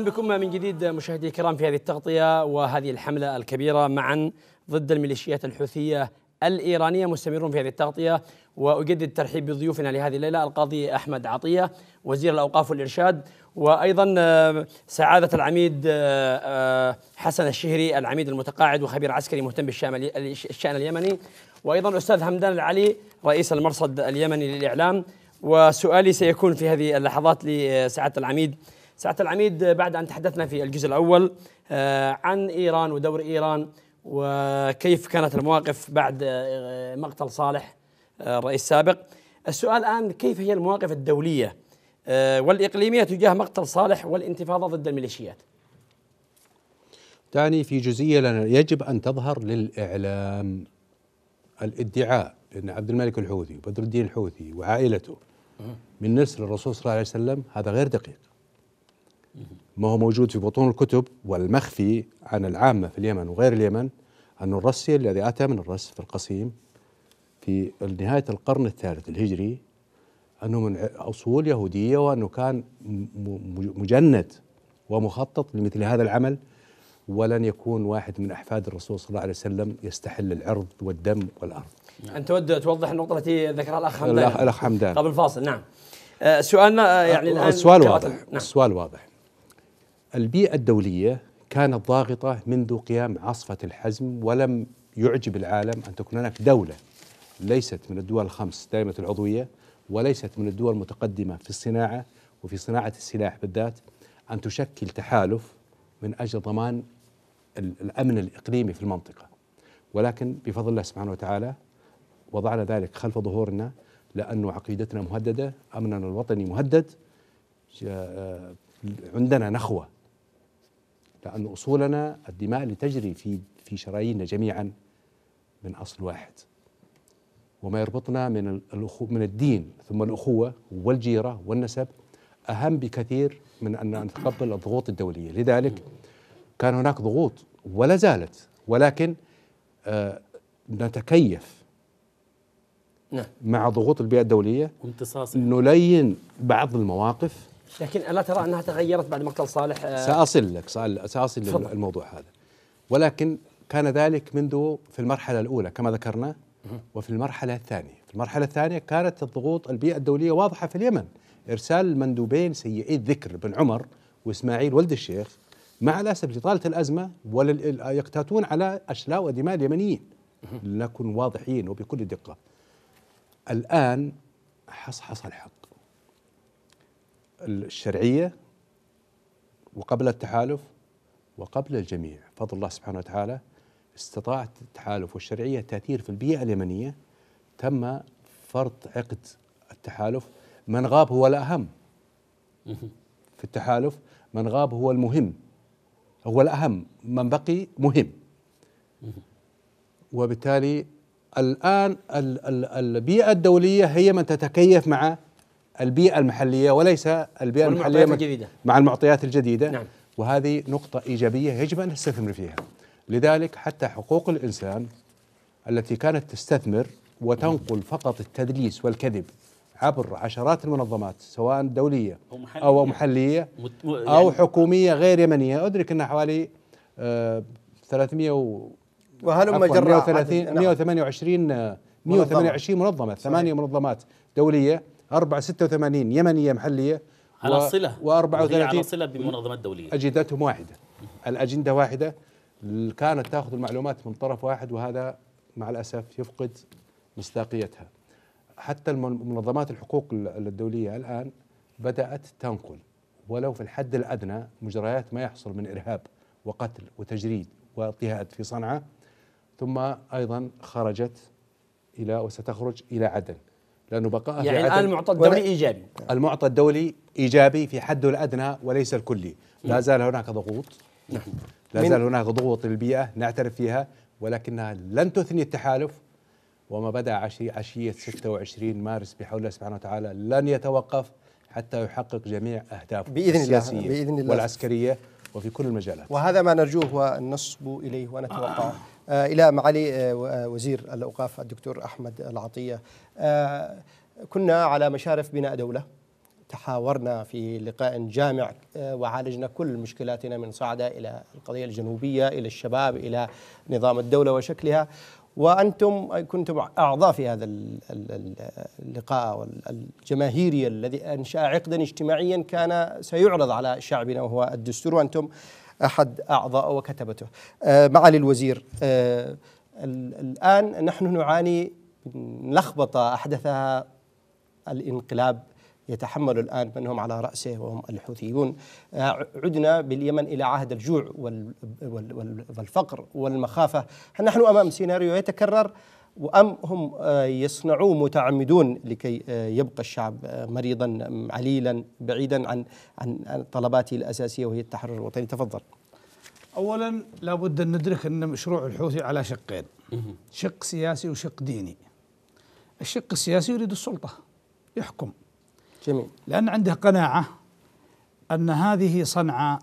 اهلا بكم من جديد مشاهدي الكرام في هذه التغطيه وهذه الحمله الكبيره معا ضد الميليشيات الحوثيه الايرانيه مستمرون في هذه التغطيه واجدد الترحيب بضيوفنا لهذه الليله القاضي احمد عطيه وزير الاوقاف والارشاد وايضا آه، سعاده العميد آه، آه، حسن الشهري العميد المتقاعد وخبير عسكري مهتم بالشان اليمني وايضا استاذ همدان العلي رئيس المرصد اليمني للاعلام وسؤالي سيكون في هذه اللحظات لسعاده العميد سعادة العميد بعد أن تحدثنا في الجزء الأول آه، عن إيران ودور إيران وكيف كانت المواقف بعد آه، مقتل صالح آه، الرئيس السابق السؤال الآن كيف هي المواقف الدولية والإقليمية تجاه مقتل صالح والانتفاضة ضد الميليشيات تاني في جزئية لنا يجب أن تظهر للإعلام الادعاء أن عبد الملك الحوثي وبدر الدين الحوثي وعائلته من نسل الرسول صلى الله عليه وسلم هذا غير دقيق ما هو موجود في بطون الكتب والمخفي عن العامة في اليمن وغير اليمن أن الرسي الذي أتى من الرس في القصيم في نهاية القرن الثالث الهجري أنه من أصول يهودية وأنه كان مجند ومخطط لمثل هذا العمل ولن يكون واحد من أحفاد الرسول صلى الله عليه وسلم يستحل العرض والدم والأرض نعم. أنت تود توضح النقطة التي ذكرها الأخ حمدان الأخ حمدان قبل الفاصل نعم آه، سؤالنا آه، يعني أه، الآن السؤال واضح نعم. السؤال واضح البيئة الدولية كانت ضاغطة منذ قيام عاصفة الحزم ولم يعجب العالم أن تكون هناك دولة ليست من الدول الخمس دائمة العضوية وليست من الدول المتقدمة في الصناعة وفي صناعة السلاح بالذات أن تشكل تحالف من أجل ضمان الأمن الإقليمي في المنطقة ولكن بفضل الله سبحانه وتعالى وضعنا ذلك خلف ظهورنا لأن عقيدتنا مهددة أمننا الوطني مهدد عندنا نخوة لأن أصولنا الدماء اللي تجري في في شراييننا جميعا من أصل واحد وما يربطنا من الأخو من الدين ثم الأخوة والجيرة والنسب أهم بكثير من أن نتقبل الضغوط الدولية لذلك كان هناك ضغوط ولا زالت ولكن آه نتكيف نعم. مع ضغوط البيئة الدولية وامتصاص يعني. نلين بعض المواقف لكن الا ترى انها تغيرت بعد مقتل صالح آه، ساصل لك ساصل فضل. الموضوع هذا ولكن كان ذلك منذ في المرحله الاولى كما ذكرنا وفي المرحله الثانيه في المرحله الثانيه كانت الضغوط البيئه الدوليه واضحه في اليمن ارسال مندوبين سيئي الذكر بن عمر واسماعيل ولد الشيخ مع الاسف لطاله الازمه ويقتاتون على اشلاء ودماء اليمنيين لنكن واضحين وبكل دقه الان حصحص الحق الشرعية وقبل التحالف وقبل الجميع فضل الله سبحانه وتعالى استطاعت التحالف والشرعية تأثير في البيئة اليمنية تم فرض عقد التحالف من غاب هو الأهم في التحالف من غاب هو المهم هو الأهم من بقي مهم وبالتالي الآن البيئة الدولية هي من تتكيف مع البيئة المحلية وليس البيئة المحلية الجديدة. مع المعطيات الجديدة نعم. وهذه نقطة إيجابية يجب أن نستثمر فيها لذلك حتى حقوق الإنسان التي كانت تستثمر وتنقل فقط التدليس والكذب عبر عشرات المنظمات سواء دولية أو محلية أو يعني حكومية غير يمنية أدرك أنها حوالي 300 آه، و وهلم 128 128 نعم. آه، منظمة ثمانية منظمات دولية 4 86 يمنيه محليه على صله و34 على صله بمنظمات دوليه اجندتهم واحده الاجنده واحده كانت تاخذ المعلومات من طرف واحد وهذا مع الاسف يفقد مصداقيتها حتى المنظمات الحقوق الدوليه الان بدات تنقل ولو في الحد الادنى مجريات ما يحصل من ارهاب وقتل وتجريد واضطهاد في صنعاء ثم ايضا خرجت الى وستخرج الى عدن لانه بقائها يعني الان المعطى الدولي ايجابي المعطى الدولي ايجابي في حده الادنى وليس الكلي لا نعم. زال هناك ضغوط نعم لا زال هناك ضغوط للبيئه نعترف فيها ولكنها لن تثني التحالف وما بدا عشي عشيه 26 مارس بحول الله سبحانه وتعالى لن يتوقف حتى يحقق جميع اهدافه باذن السياسية الله باذن الله والعسكريه وفي كل المجالات وهذا ما نرجوه والنصب اليه ونتوقعه آه، إلى معالي آه، آه، وزير الأوقاف الدكتور أحمد العطية كنا على مشارف بناء دولة تحاورنا في لقاء جامع وعالجنا كل مشكلاتنا من صعدة إلى القضية الجنوبية إلى الشباب إلى نظام الدولة وشكلها وأنتم كنتم أعضاء في هذا اللقاء الجماهيري الذي أنشأ عقدا اجتماعيا كان سيعرض على شعبنا وهو الدستور وأنتم أحد أعضاء وكتبته آه، معالي الوزير آه، الآن نحن نعاني من لخبطة أحدثها الانقلاب يتحمل الآن من هم على رأسه وهم الحوثيون آه، عدنا باليمن إلى عهد الجوع والفقر والمخافة نحن أمام سيناريو يتكرر وأم هم آه، يصنعون متعمدون لكي آه، يبقى الشعب آه، مريضا عليلا بعيدا عن عن طلباته الأساسية وهي التحرر الوطني تفضل أولا لابد أن ندرك أن مشروع الحوثي على شقين شق سياسي وشق ديني الشق السياسي يريد السلطة يحكم جميل لأن عنده قناعة أن هذه صنعاء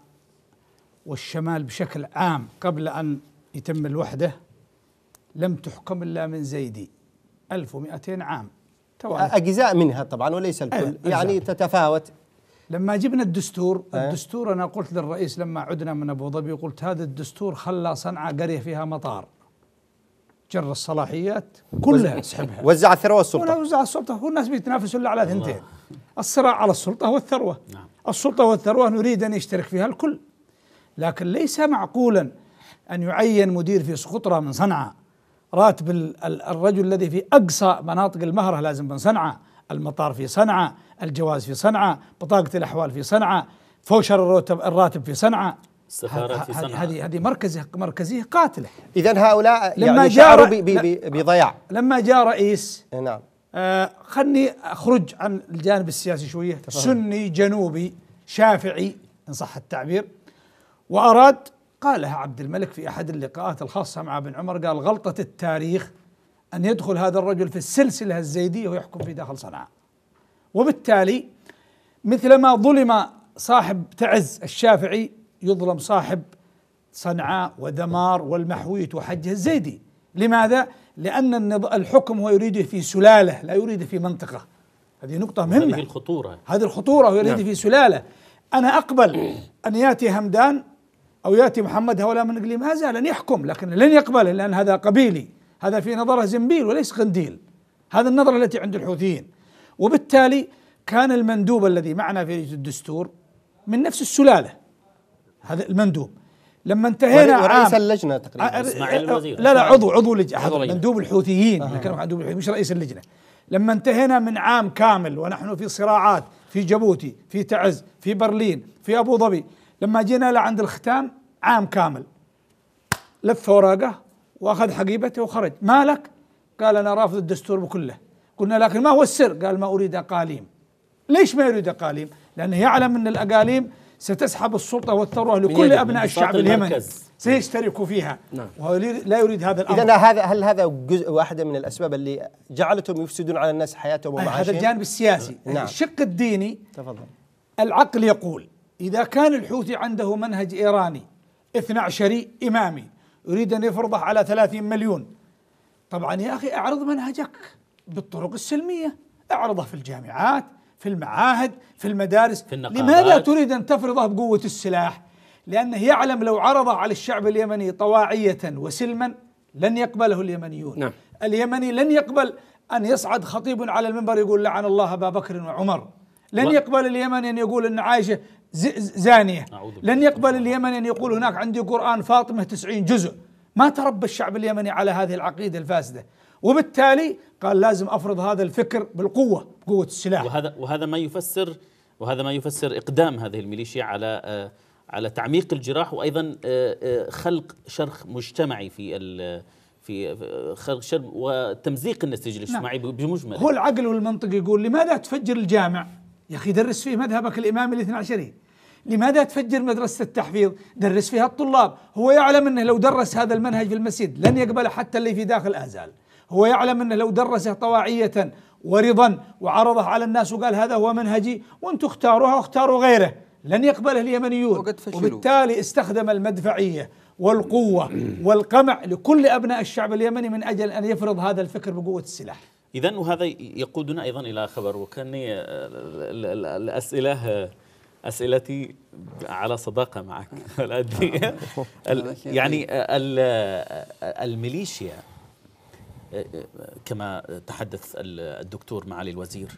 والشمال بشكل عام قبل أن يتم الوحدة لم تحكم إلا من زيدي 1200 عام أجزاء منها طبعا وليس الكل إيه، يعني تتفاوت لما جبنا الدستور إيه. الدستور أنا قلت للرئيس لما عدنا من أبو ظبي قلت هذا الدستور خلى صنعاء قرية فيها مطار جر الصلاحيات كلها سحبها وزع الثروة والسلطة وزع السلطة هو الناس بيتنافسوا إلا على ثنتين الصراع على السلطة والثروة نعم. السلطة والثروة نريد أن يشترك فيها الكل لكن ليس معقولا أن يعين مدير في سقطرى من صنعاء راتب الرجل الذي في أقصى مناطق المهرة لازم من صنعاء المطار في صنعاء الجواز في صنعاء بطاقة الأحوال في صنعاء فوشر الراتب في صنعاء هذه هذه مركزيه مركزيه قاتله اذا هؤلاء لما يعني شعروا بضياع لما جاء رئيس إيه، نعم آه خلني اخرج عن الجانب السياسي شويه سني جنوبي شافعي ان صح التعبير واراد قالها عبد الملك في احد اللقاءات الخاصه مع ابن عمر قال غلطه التاريخ ان يدخل هذا الرجل في السلسله الزيديه ويحكم في داخل صنعاء وبالتالي مثلما ظلم صاحب تعز الشافعي يظلم صاحب صنعاء ودمار والمحويت وحجه الزيدي لماذا؟ لأن الحكم هو يريده في سلالة لا يريده في منطقة هذه نقطة مهمة هذه الخطورة هذه الخطورة هو يريده نعم. في سلالة أنا أقبل أن يأتي همدان أو يأتي محمد هؤلاء من إقليم هذا لن يحكم لكن لن يقبله لأن هذا قبيلي هذا في نظره زنبيل وليس قنديل هذا النظرة التي عند الحوثيين وبالتالي كان المندوب الذي معنا في الدستور من نفس السلالة هذا المندوب لما انتهينا ورئيس رئيس اللجنه تقريبا اسماعيل الوزير لا لا عضو عضو لجنه مندوب الحوثيين آه. كانوا مندوب الحوثيين مش رئيس اللجنه لما انتهينا من عام كامل ونحن في صراعات في جيبوتي في تعز في برلين في ابو ظبي لما جينا لعند الختام عام كامل لف اوراقه واخذ حقيبته وخرج ما لك قال انا رافض الدستور بكله قلنا لكن ما هو السر قال ما اريد اقاليم ليش ما يريد اقاليم لانه يعلم ان الاقاليم ستسحب السلطه والثروه لكل ابناء الشعب اليمني سيشتركوا فيها نعم. وهو لا يريد هذا الامر اذا هذا هل هذا جزء واحده من الاسباب اللي جعلتهم يفسدون على الناس حياتهم ومعاشهم هذا الجانب السياسي نعم. يعني الشق الديني تفضل العقل يقول اذا كان الحوثي عنده منهج ايراني اثنى عشري إمامي يريد أن يفرضه على ثلاثين مليون طبعا يا أخي أعرض منهجك بالطرق السلمية أعرضه في الجامعات في المعاهد في المدارس في النقابات. لماذا تريد أن تفرضه بقوة السلاح لأنه يعلم لو عرضه على الشعب اليمني طواعية وسلما لن يقبله اليمنيون نعم. اليمني لن يقبل أن يصعد خطيب على المنبر يقول لعن الله أبا بكر وعمر لن يقبل اليمن أن يقول أن عائشة زانية لن يقبل اليمن أن يقول هناك عندي قرآن فاطمة تسعين جزء ما تربى الشعب اليمني على هذه العقيدة الفاسدة وبالتالي قال لازم أفرض هذا الفكر بالقوة بقوة السلاح وهذا, وهذا ما يفسر وهذا ما يفسر إقدام هذه الميليشيا على آه، على تعميق الجراح وأيضا آه، آه، خلق شرخ مجتمعي في في خلق شرخ وتمزيق النسيج الاجتماعي نعم. بمجمله هو العقل والمنطق يقول لماذا تفجر الجامع يا أخي درس فيه مذهبك الإمامي الاثنى عشري لماذا تفجر مدرسة التحفيظ درس فيها الطلاب هو يعلم أنه لو درس هذا المنهج في المسجد لن يقبله حتى اللي في داخل آزال هو يعلم أنه لو درسه طواعية ورضا وعرضه على الناس وقال هذا هو منهجي وانتم اختاروها واختاروا غيره لن يقبله اليمنيون وبالتالي استخدم المدفعية والقوة والقمع لكل أبناء الشعب اليمني من أجل أن يفرض هذا الفكر بقوة السلاح إذا وهذا يقودنا أيضا إلى خبر وكأني الأسئلة أسئلتي على صداقة معك آه، آه، آه، يعني الميليشيا كما تحدث الدكتور معالي الوزير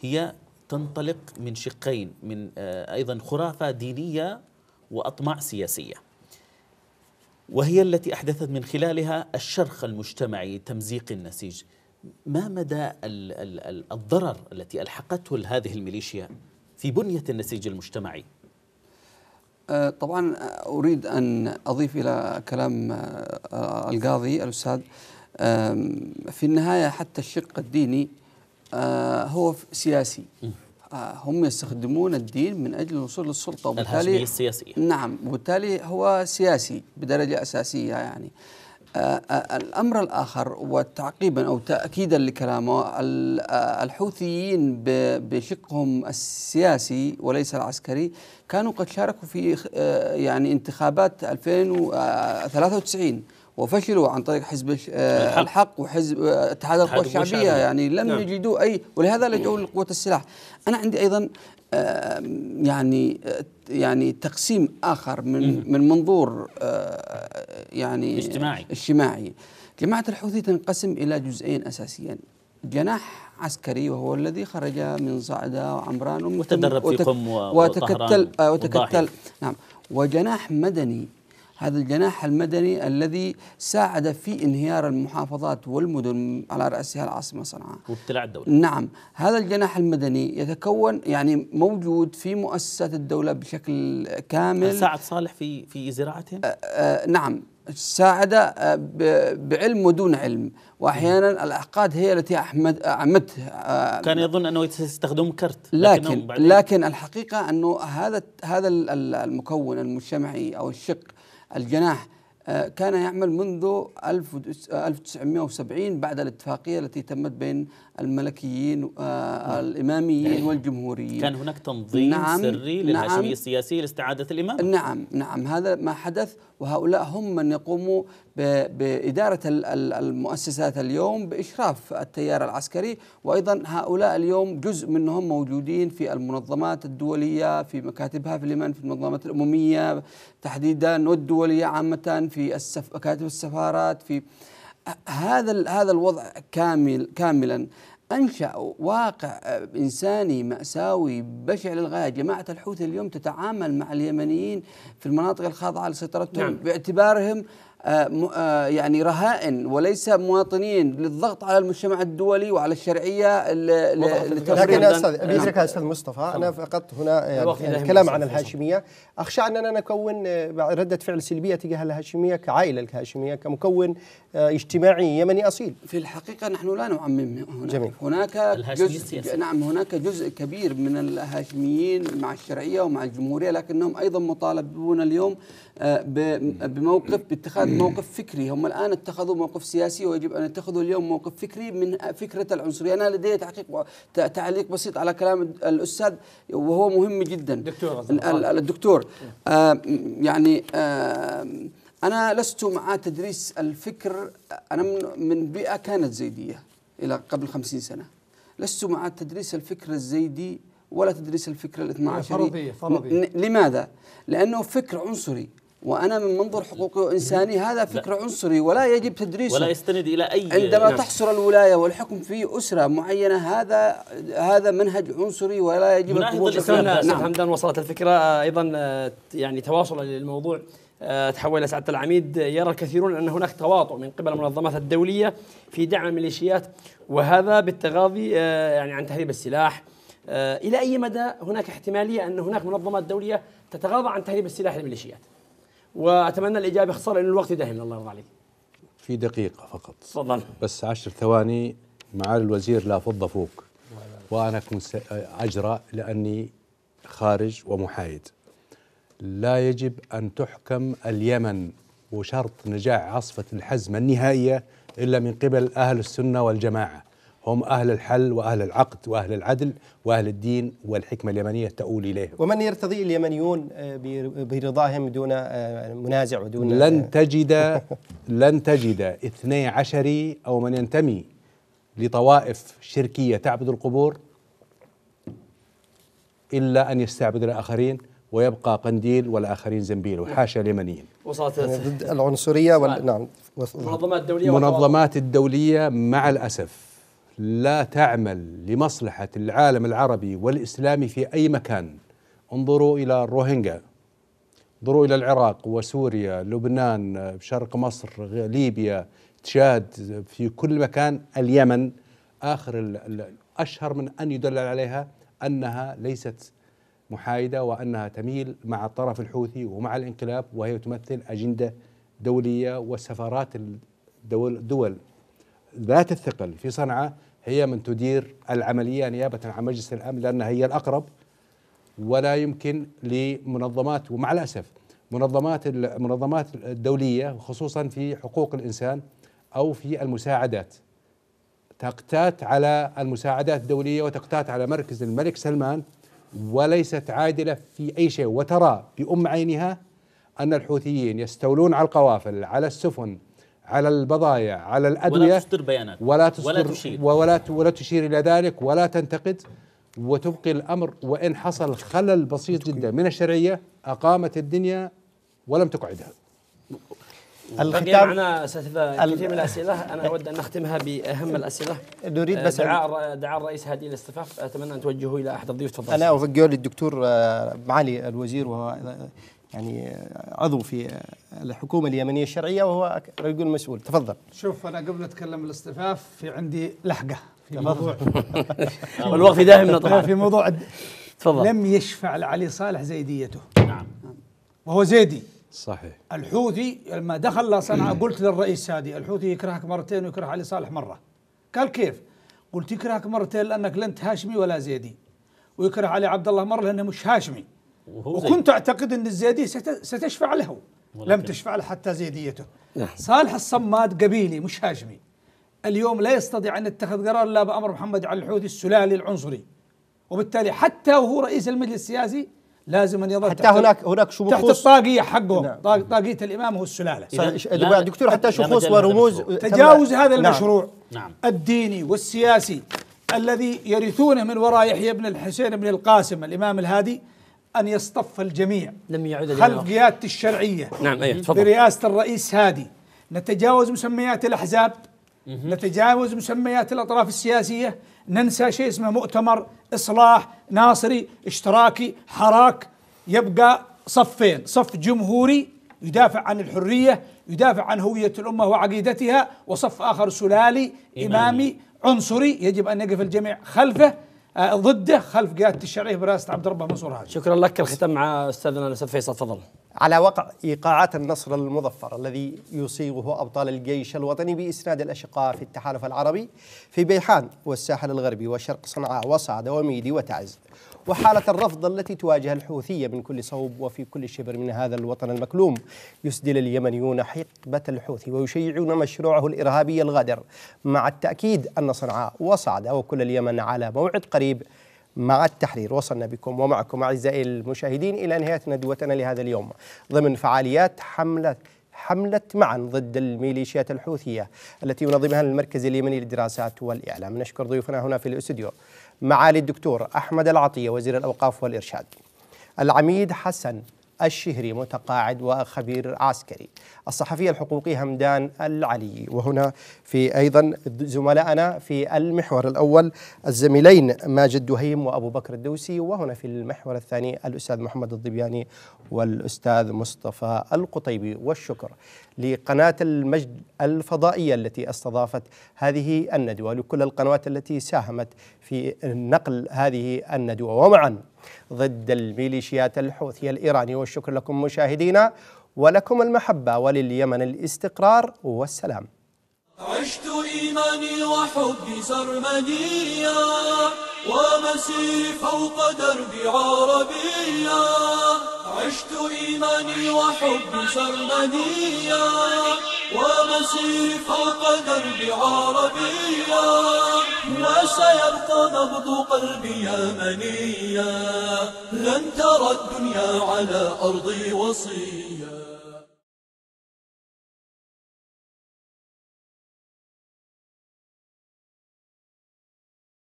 هي تنطلق من شقين من أيضا خرافة دينية وأطماع سياسية وهي التي أحدثت من خلالها الشرخ المجتمعي تمزيق النسيج ما مدى الضرر التي ألحقته هذه الميليشيا في بنية النسيج المجتمعي أه، طبعا أريد أن أضيف إلى كلام أه، القاضي الأستاذ أه، في النهاية حتى الشق الديني هو سياسي هم يستخدمون الدين من أجل الوصول للسلطة وبالتالي السياسية نعم وبالتالي هو سياسي بدرجة أساسية يعني الأمر الآخر وتعقيبا أو تأكيدا لكلامه الحوثيين بشقهم السياسي وليس العسكري كانوا قد شاركوا في آه، يعني انتخابات 2093 آه، وفشلوا عن طريق حزب آه، الحق, الحق وحزب اتحاد القوى الشعبية يعني لم نعم. يجدوا أي ولهذا لجوا لقوة السلاح أنا عندي أيضا يعني يعني تقسيم اخر من من منظور يعني اجتماعي اجتماعي جماعة الحوثي تنقسم إلى جزئين أساسيين جناح عسكري وهو الذي خرج من صعدة وعمران وتدرب في قم وتكتل آه، وتكتل نعم وجناح مدني هذا الجناح المدني الذي ساعد في انهيار المحافظات والمدن على رأسها العاصمة صنعاء وابتلاع الدولة نعم هذا الجناح المدني يتكون يعني موجود في مؤسسات الدولة بشكل كامل ساعد صالح في في زراعته آآ آه، آآ آه، نعم ساعد آه، بعلم ودون علم واحيانا الاعقاد هي التي احمد عمت آه، كان يظن انه يستخدم كرت لكن لكن الحقيقه انه هذا هذا المكون المجتمعي او الشق الجناح كان يعمل منذ 1970 بعد الاتفاقية التي تمت بين الملكيين آه، نعم. الإماميين إيه. والجمهوريين كان هناك تنظيم نعم سري للهاشمية نعم السياسي لاستعادة الإمام نعم نعم هذا ما حدث وهؤلاء هم من يقوموا بإدارة المؤسسات اليوم بإشراف التيار العسكري وأيضا هؤلاء اليوم جزء منهم موجودين في المنظمات الدولية في مكاتبها في اليمن في المنظمات الأممية تحديدا والدولية عامة في السف... مكاتب السفارات في هذا هذا الوضع كامل كاملا انشا واقع انساني ماساوي بشع للغايه، جماعه الحوثي اليوم تتعامل مع اليمنيين في المناطق الخاضعه لسيطرتهم نعم. باعتبارهم آه، آه، يعني رهائن وليس مواطنين للضغط على المجتمع الدولي وعلى الشرعيه لكن استاذ ابي نعم. استاذ مصطفى انا فقط هنا آه، يعني الكلام عن الهاشميه اخشى اننا نكون رده فعل سلبيه تجاه الهاشميه كعائله الهاشميه كمكون اجتماعي يمني اصيل في الحقيقه نحن لا نعمم هنا جميل. هناك جزء نعم هناك جزء كبير من الهاشميين مع الشرعيه ومع الجمهوريه لكنهم ايضا مطالبون اليوم بموقف باتخاذ إيه. موقف فكري هم الآن اتخذوا موقف سياسي ويجب أن يتخذوا اليوم موقف فكري من فكرة العنصرية أنا لدي تحقيق تعليق بسيط على كلام الأستاذ وهو مهم جدا دكتور آه. الدكتور آه يعني آه أنا لست مع تدريس الفكر أنا من بيئة كانت زيدية إلى قبل خمسين سنة لست مع تدريس الفكر الزيدي ولا تدريس الفكر الاثنى عشري فرضية فرضية لماذا؟ لأنه فكر عنصري وانا من منظر حقوق انساني هذا فكر لا. عنصري ولا يجب تدريسه ولا يستند الى اي عندما نعم. تحصر الولايه والحكم في اسره معينه هذا هذا منهج عنصري ولا يجب القبول نعم حمدان وصلت الفكره ايضا آه، يعني تواصل للموضوع آه، تحول الى سعاده العميد آه، يرى الكثيرون ان هناك تواطؤ من قبل المنظمات الدوليه في دعم الميليشيات وهذا بالتغاضي يعني عن تهريب السلاح الى اي مدى هناك احتماليه ان هناك منظمات دوليه تتغاضى عن تهريب السلاح للميليشيات؟ واتمنى الاجابه خساره لان الوقت يدهن الله يرضى عليك. في دقيقه فقط. تفضل. بس عشر ثواني معالي الوزير لا فضه فوق. وانا اكون اجرأ لاني خارج ومحايد. لا يجب ان تحكم اليمن وشرط نجاح عاصفه الحزمه النهائيه الا من قبل اهل السنه والجماعه. هم أهل الحل وأهل العقد وأهل العدل وأهل الدين والحكمة اليمنية تؤول إليه ومن يرتضي اليمنيون آه، برضاهم دون آه، منازع ودون آه، لن تجد لن تجد اثني عشري أو من ينتمي لطوائف شركية تعبد القبور إلا أن يستعبد الآخرين ويبقى قنديل والآخرين زنبيل وحاشا اليمنيين وصلت ضد العنصرية وال... نعم المنظمات الدولية المنظمات الدولية مع الأسف لا تعمل لمصلحة العالم العربي والإسلامي في أي مكان انظروا إلى الروهينجا انظروا إلى العراق وسوريا لبنان شرق مصر ليبيا تشاد في كل مكان اليمن آخر أشهر من أن يدلل عليها أنها ليست محايدة وأنها تميل مع الطرف الحوثي ومع الانقلاب وهي تمثل أجندة دولية وسفارات الدول دول ذات الثقل في صنعاء هي من تدير العملية نيابة عن مجلس الأمن لأنها هي الأقرب ولا يمكن لمنظمات ومع الأسف منظمات المنظمات الدولية وخصوصا في حقوق الإنسان أو في المساعدات تقتات على المساعدات الدولية وتقتات على مركز الملك سلمان وليست عادلة في أي شيء وترى بأم عينها أن الحوثيين يستولون على القوافل على السفن على البضائع على الادويه ولا تصدر بيانات ولا تصدر ولا تشير ولا ولا تشير الى ذلك ولا تنتقد وتبقي الامر وان حصل خلل بسيط جدا من الشرعيه اقامت الدنيا ولم تقعدها الختام معنا اساتذه كثير من الاسئله انا اود ان نختمها باهم الاسئله نريد آه، بس دعاء دعاء الرئيس هادي الاستفاف اتمنى ان توجهوا الى احد الضيوف تفضل انا اوجهه للدكتور آه، معالي الوزير وهو يعني عضو في الحكومه اليمنيه الشرعيه وهو رجل مسؤول تفضل شوف انا قبل اتكلم الاصطفاف في عندي لحقه في موضوع والوقت دائما طبعا في موضوع تفضل لم يشفع لعلي صالح زيديته نعم وهو زيدي صحيح الحوثي لما دخل صنعاء قلت للرئيس سادي الحوثي يكرهك مرتين ويكره علي صالح مره قال كيف؟ قلت يكرهك مرتين لانك لنت هاشمي ولا زيدي ويكره علي عبد الله مره لانه مش هاشمي وكنت أعتقد أن الزيدية ستشفع له لم تشفع له حتى زيديته نعم. صالح الصماد قبيلي مش هاشمي اليوم لا يستطيع أن يتخذ قرار إلا بأمر محمد علي الحوثي السلالي العنصري وبالتالي حتى وهو رئيس المجلس السياسي لازم ان يظل حتى هناك هناك شبكوس تحت الطاقيه حقه نعم. طاقيه الامام هو السلاله صحيح دكتور حتى شخوص ورموز تجاوز هذا نعم. المشروع نعم. الديني والسياسي الذي يرثونه من وراء يحيى بن الحسين بن القاسم الامام الهادي أن يصطف الجميع لم يعد خلف قيادة الشرعية نعم أيه تفضل برئاسة الرئيس هادي نتجاوز مسميات الأحزاب نتجاوز مسميات الأطراف السياسية ننسى شيء اسمه مؤتمر إصلاح ناصري اشتراكي حراك يبقى صفين صف جمهوري يدافع عن الحرية يدافع عن هوية الأمة وعقيدتها وصف آخر سلالي إمامي, إمامي عنصري يجب أن يقف الجميع خلفه آه، ضده خلف قيادة الشرعية برئاسة عبد الرب منصور هادي شكرا لك الختام مع أستاذنا الأستاذ فيصل تفضل على وقع إيقاعات النصر المظفر الذي يصيغه أبطال الجيش الوطني بإسناد الأشقاء في التحالف العربي في بيحان والساحل الغربي وشرق صنعاء وصعدة وميدي وتعز وحالة الرفض التي تواجه الحوثية من كل صوب وفي كل شبر من هذا الوطن المكلوم يسدل اليمنيون حقبة الحوثي ويشيعون مشروعه الإرهابي الغادر مع التأكيد أن صنعاء وصعدة وكل اليمن على موعد قريب مع التحرير وصلنا بكم ومعكم أعزائي المشاهدين إلى نهاية ندوتنا لهذا اليوم ضمن فعاليات حملة حملة معا ضد الميليشيات الحوثية التي ينظمها المركز اليمني للدراسات والإعلام نشكر ضيوفنا هنا في الاستوديو معالي الدكتور أحمد العطية وزير الأوقاف والإرشاد العميد حسن الشهري متقاعد وخبير عسكري الصحفي الحقوقي همدان العلي وهنا في أيضا زملائنا في المحور الأول الزميلين ماجد دهيم وأبو بكر الدوسي وهنا في المحور الثاني الأستاذ محمد الضبياني والأستاذ مصطفى القطيبي والشكر لقناة المجد الفضائية التي استضافت هذه الندوة لكل القنوات التي ساهمت في نقل هذه الندوة ومعا ضد الميليشيات الحوثية الإيراني والشكر لكم مشاهدينا ولكم المحبة ولليمن الاستقرار والسلام عشت إيماني وحبي سرمديا ومسيري فوق دربي عربيا عشت إيماني وحبي سرمديا ومسير فوق درب عربيا ما سيبقى نبض قلبي يمنيا لن ترى الدنيا على أرضي وصيا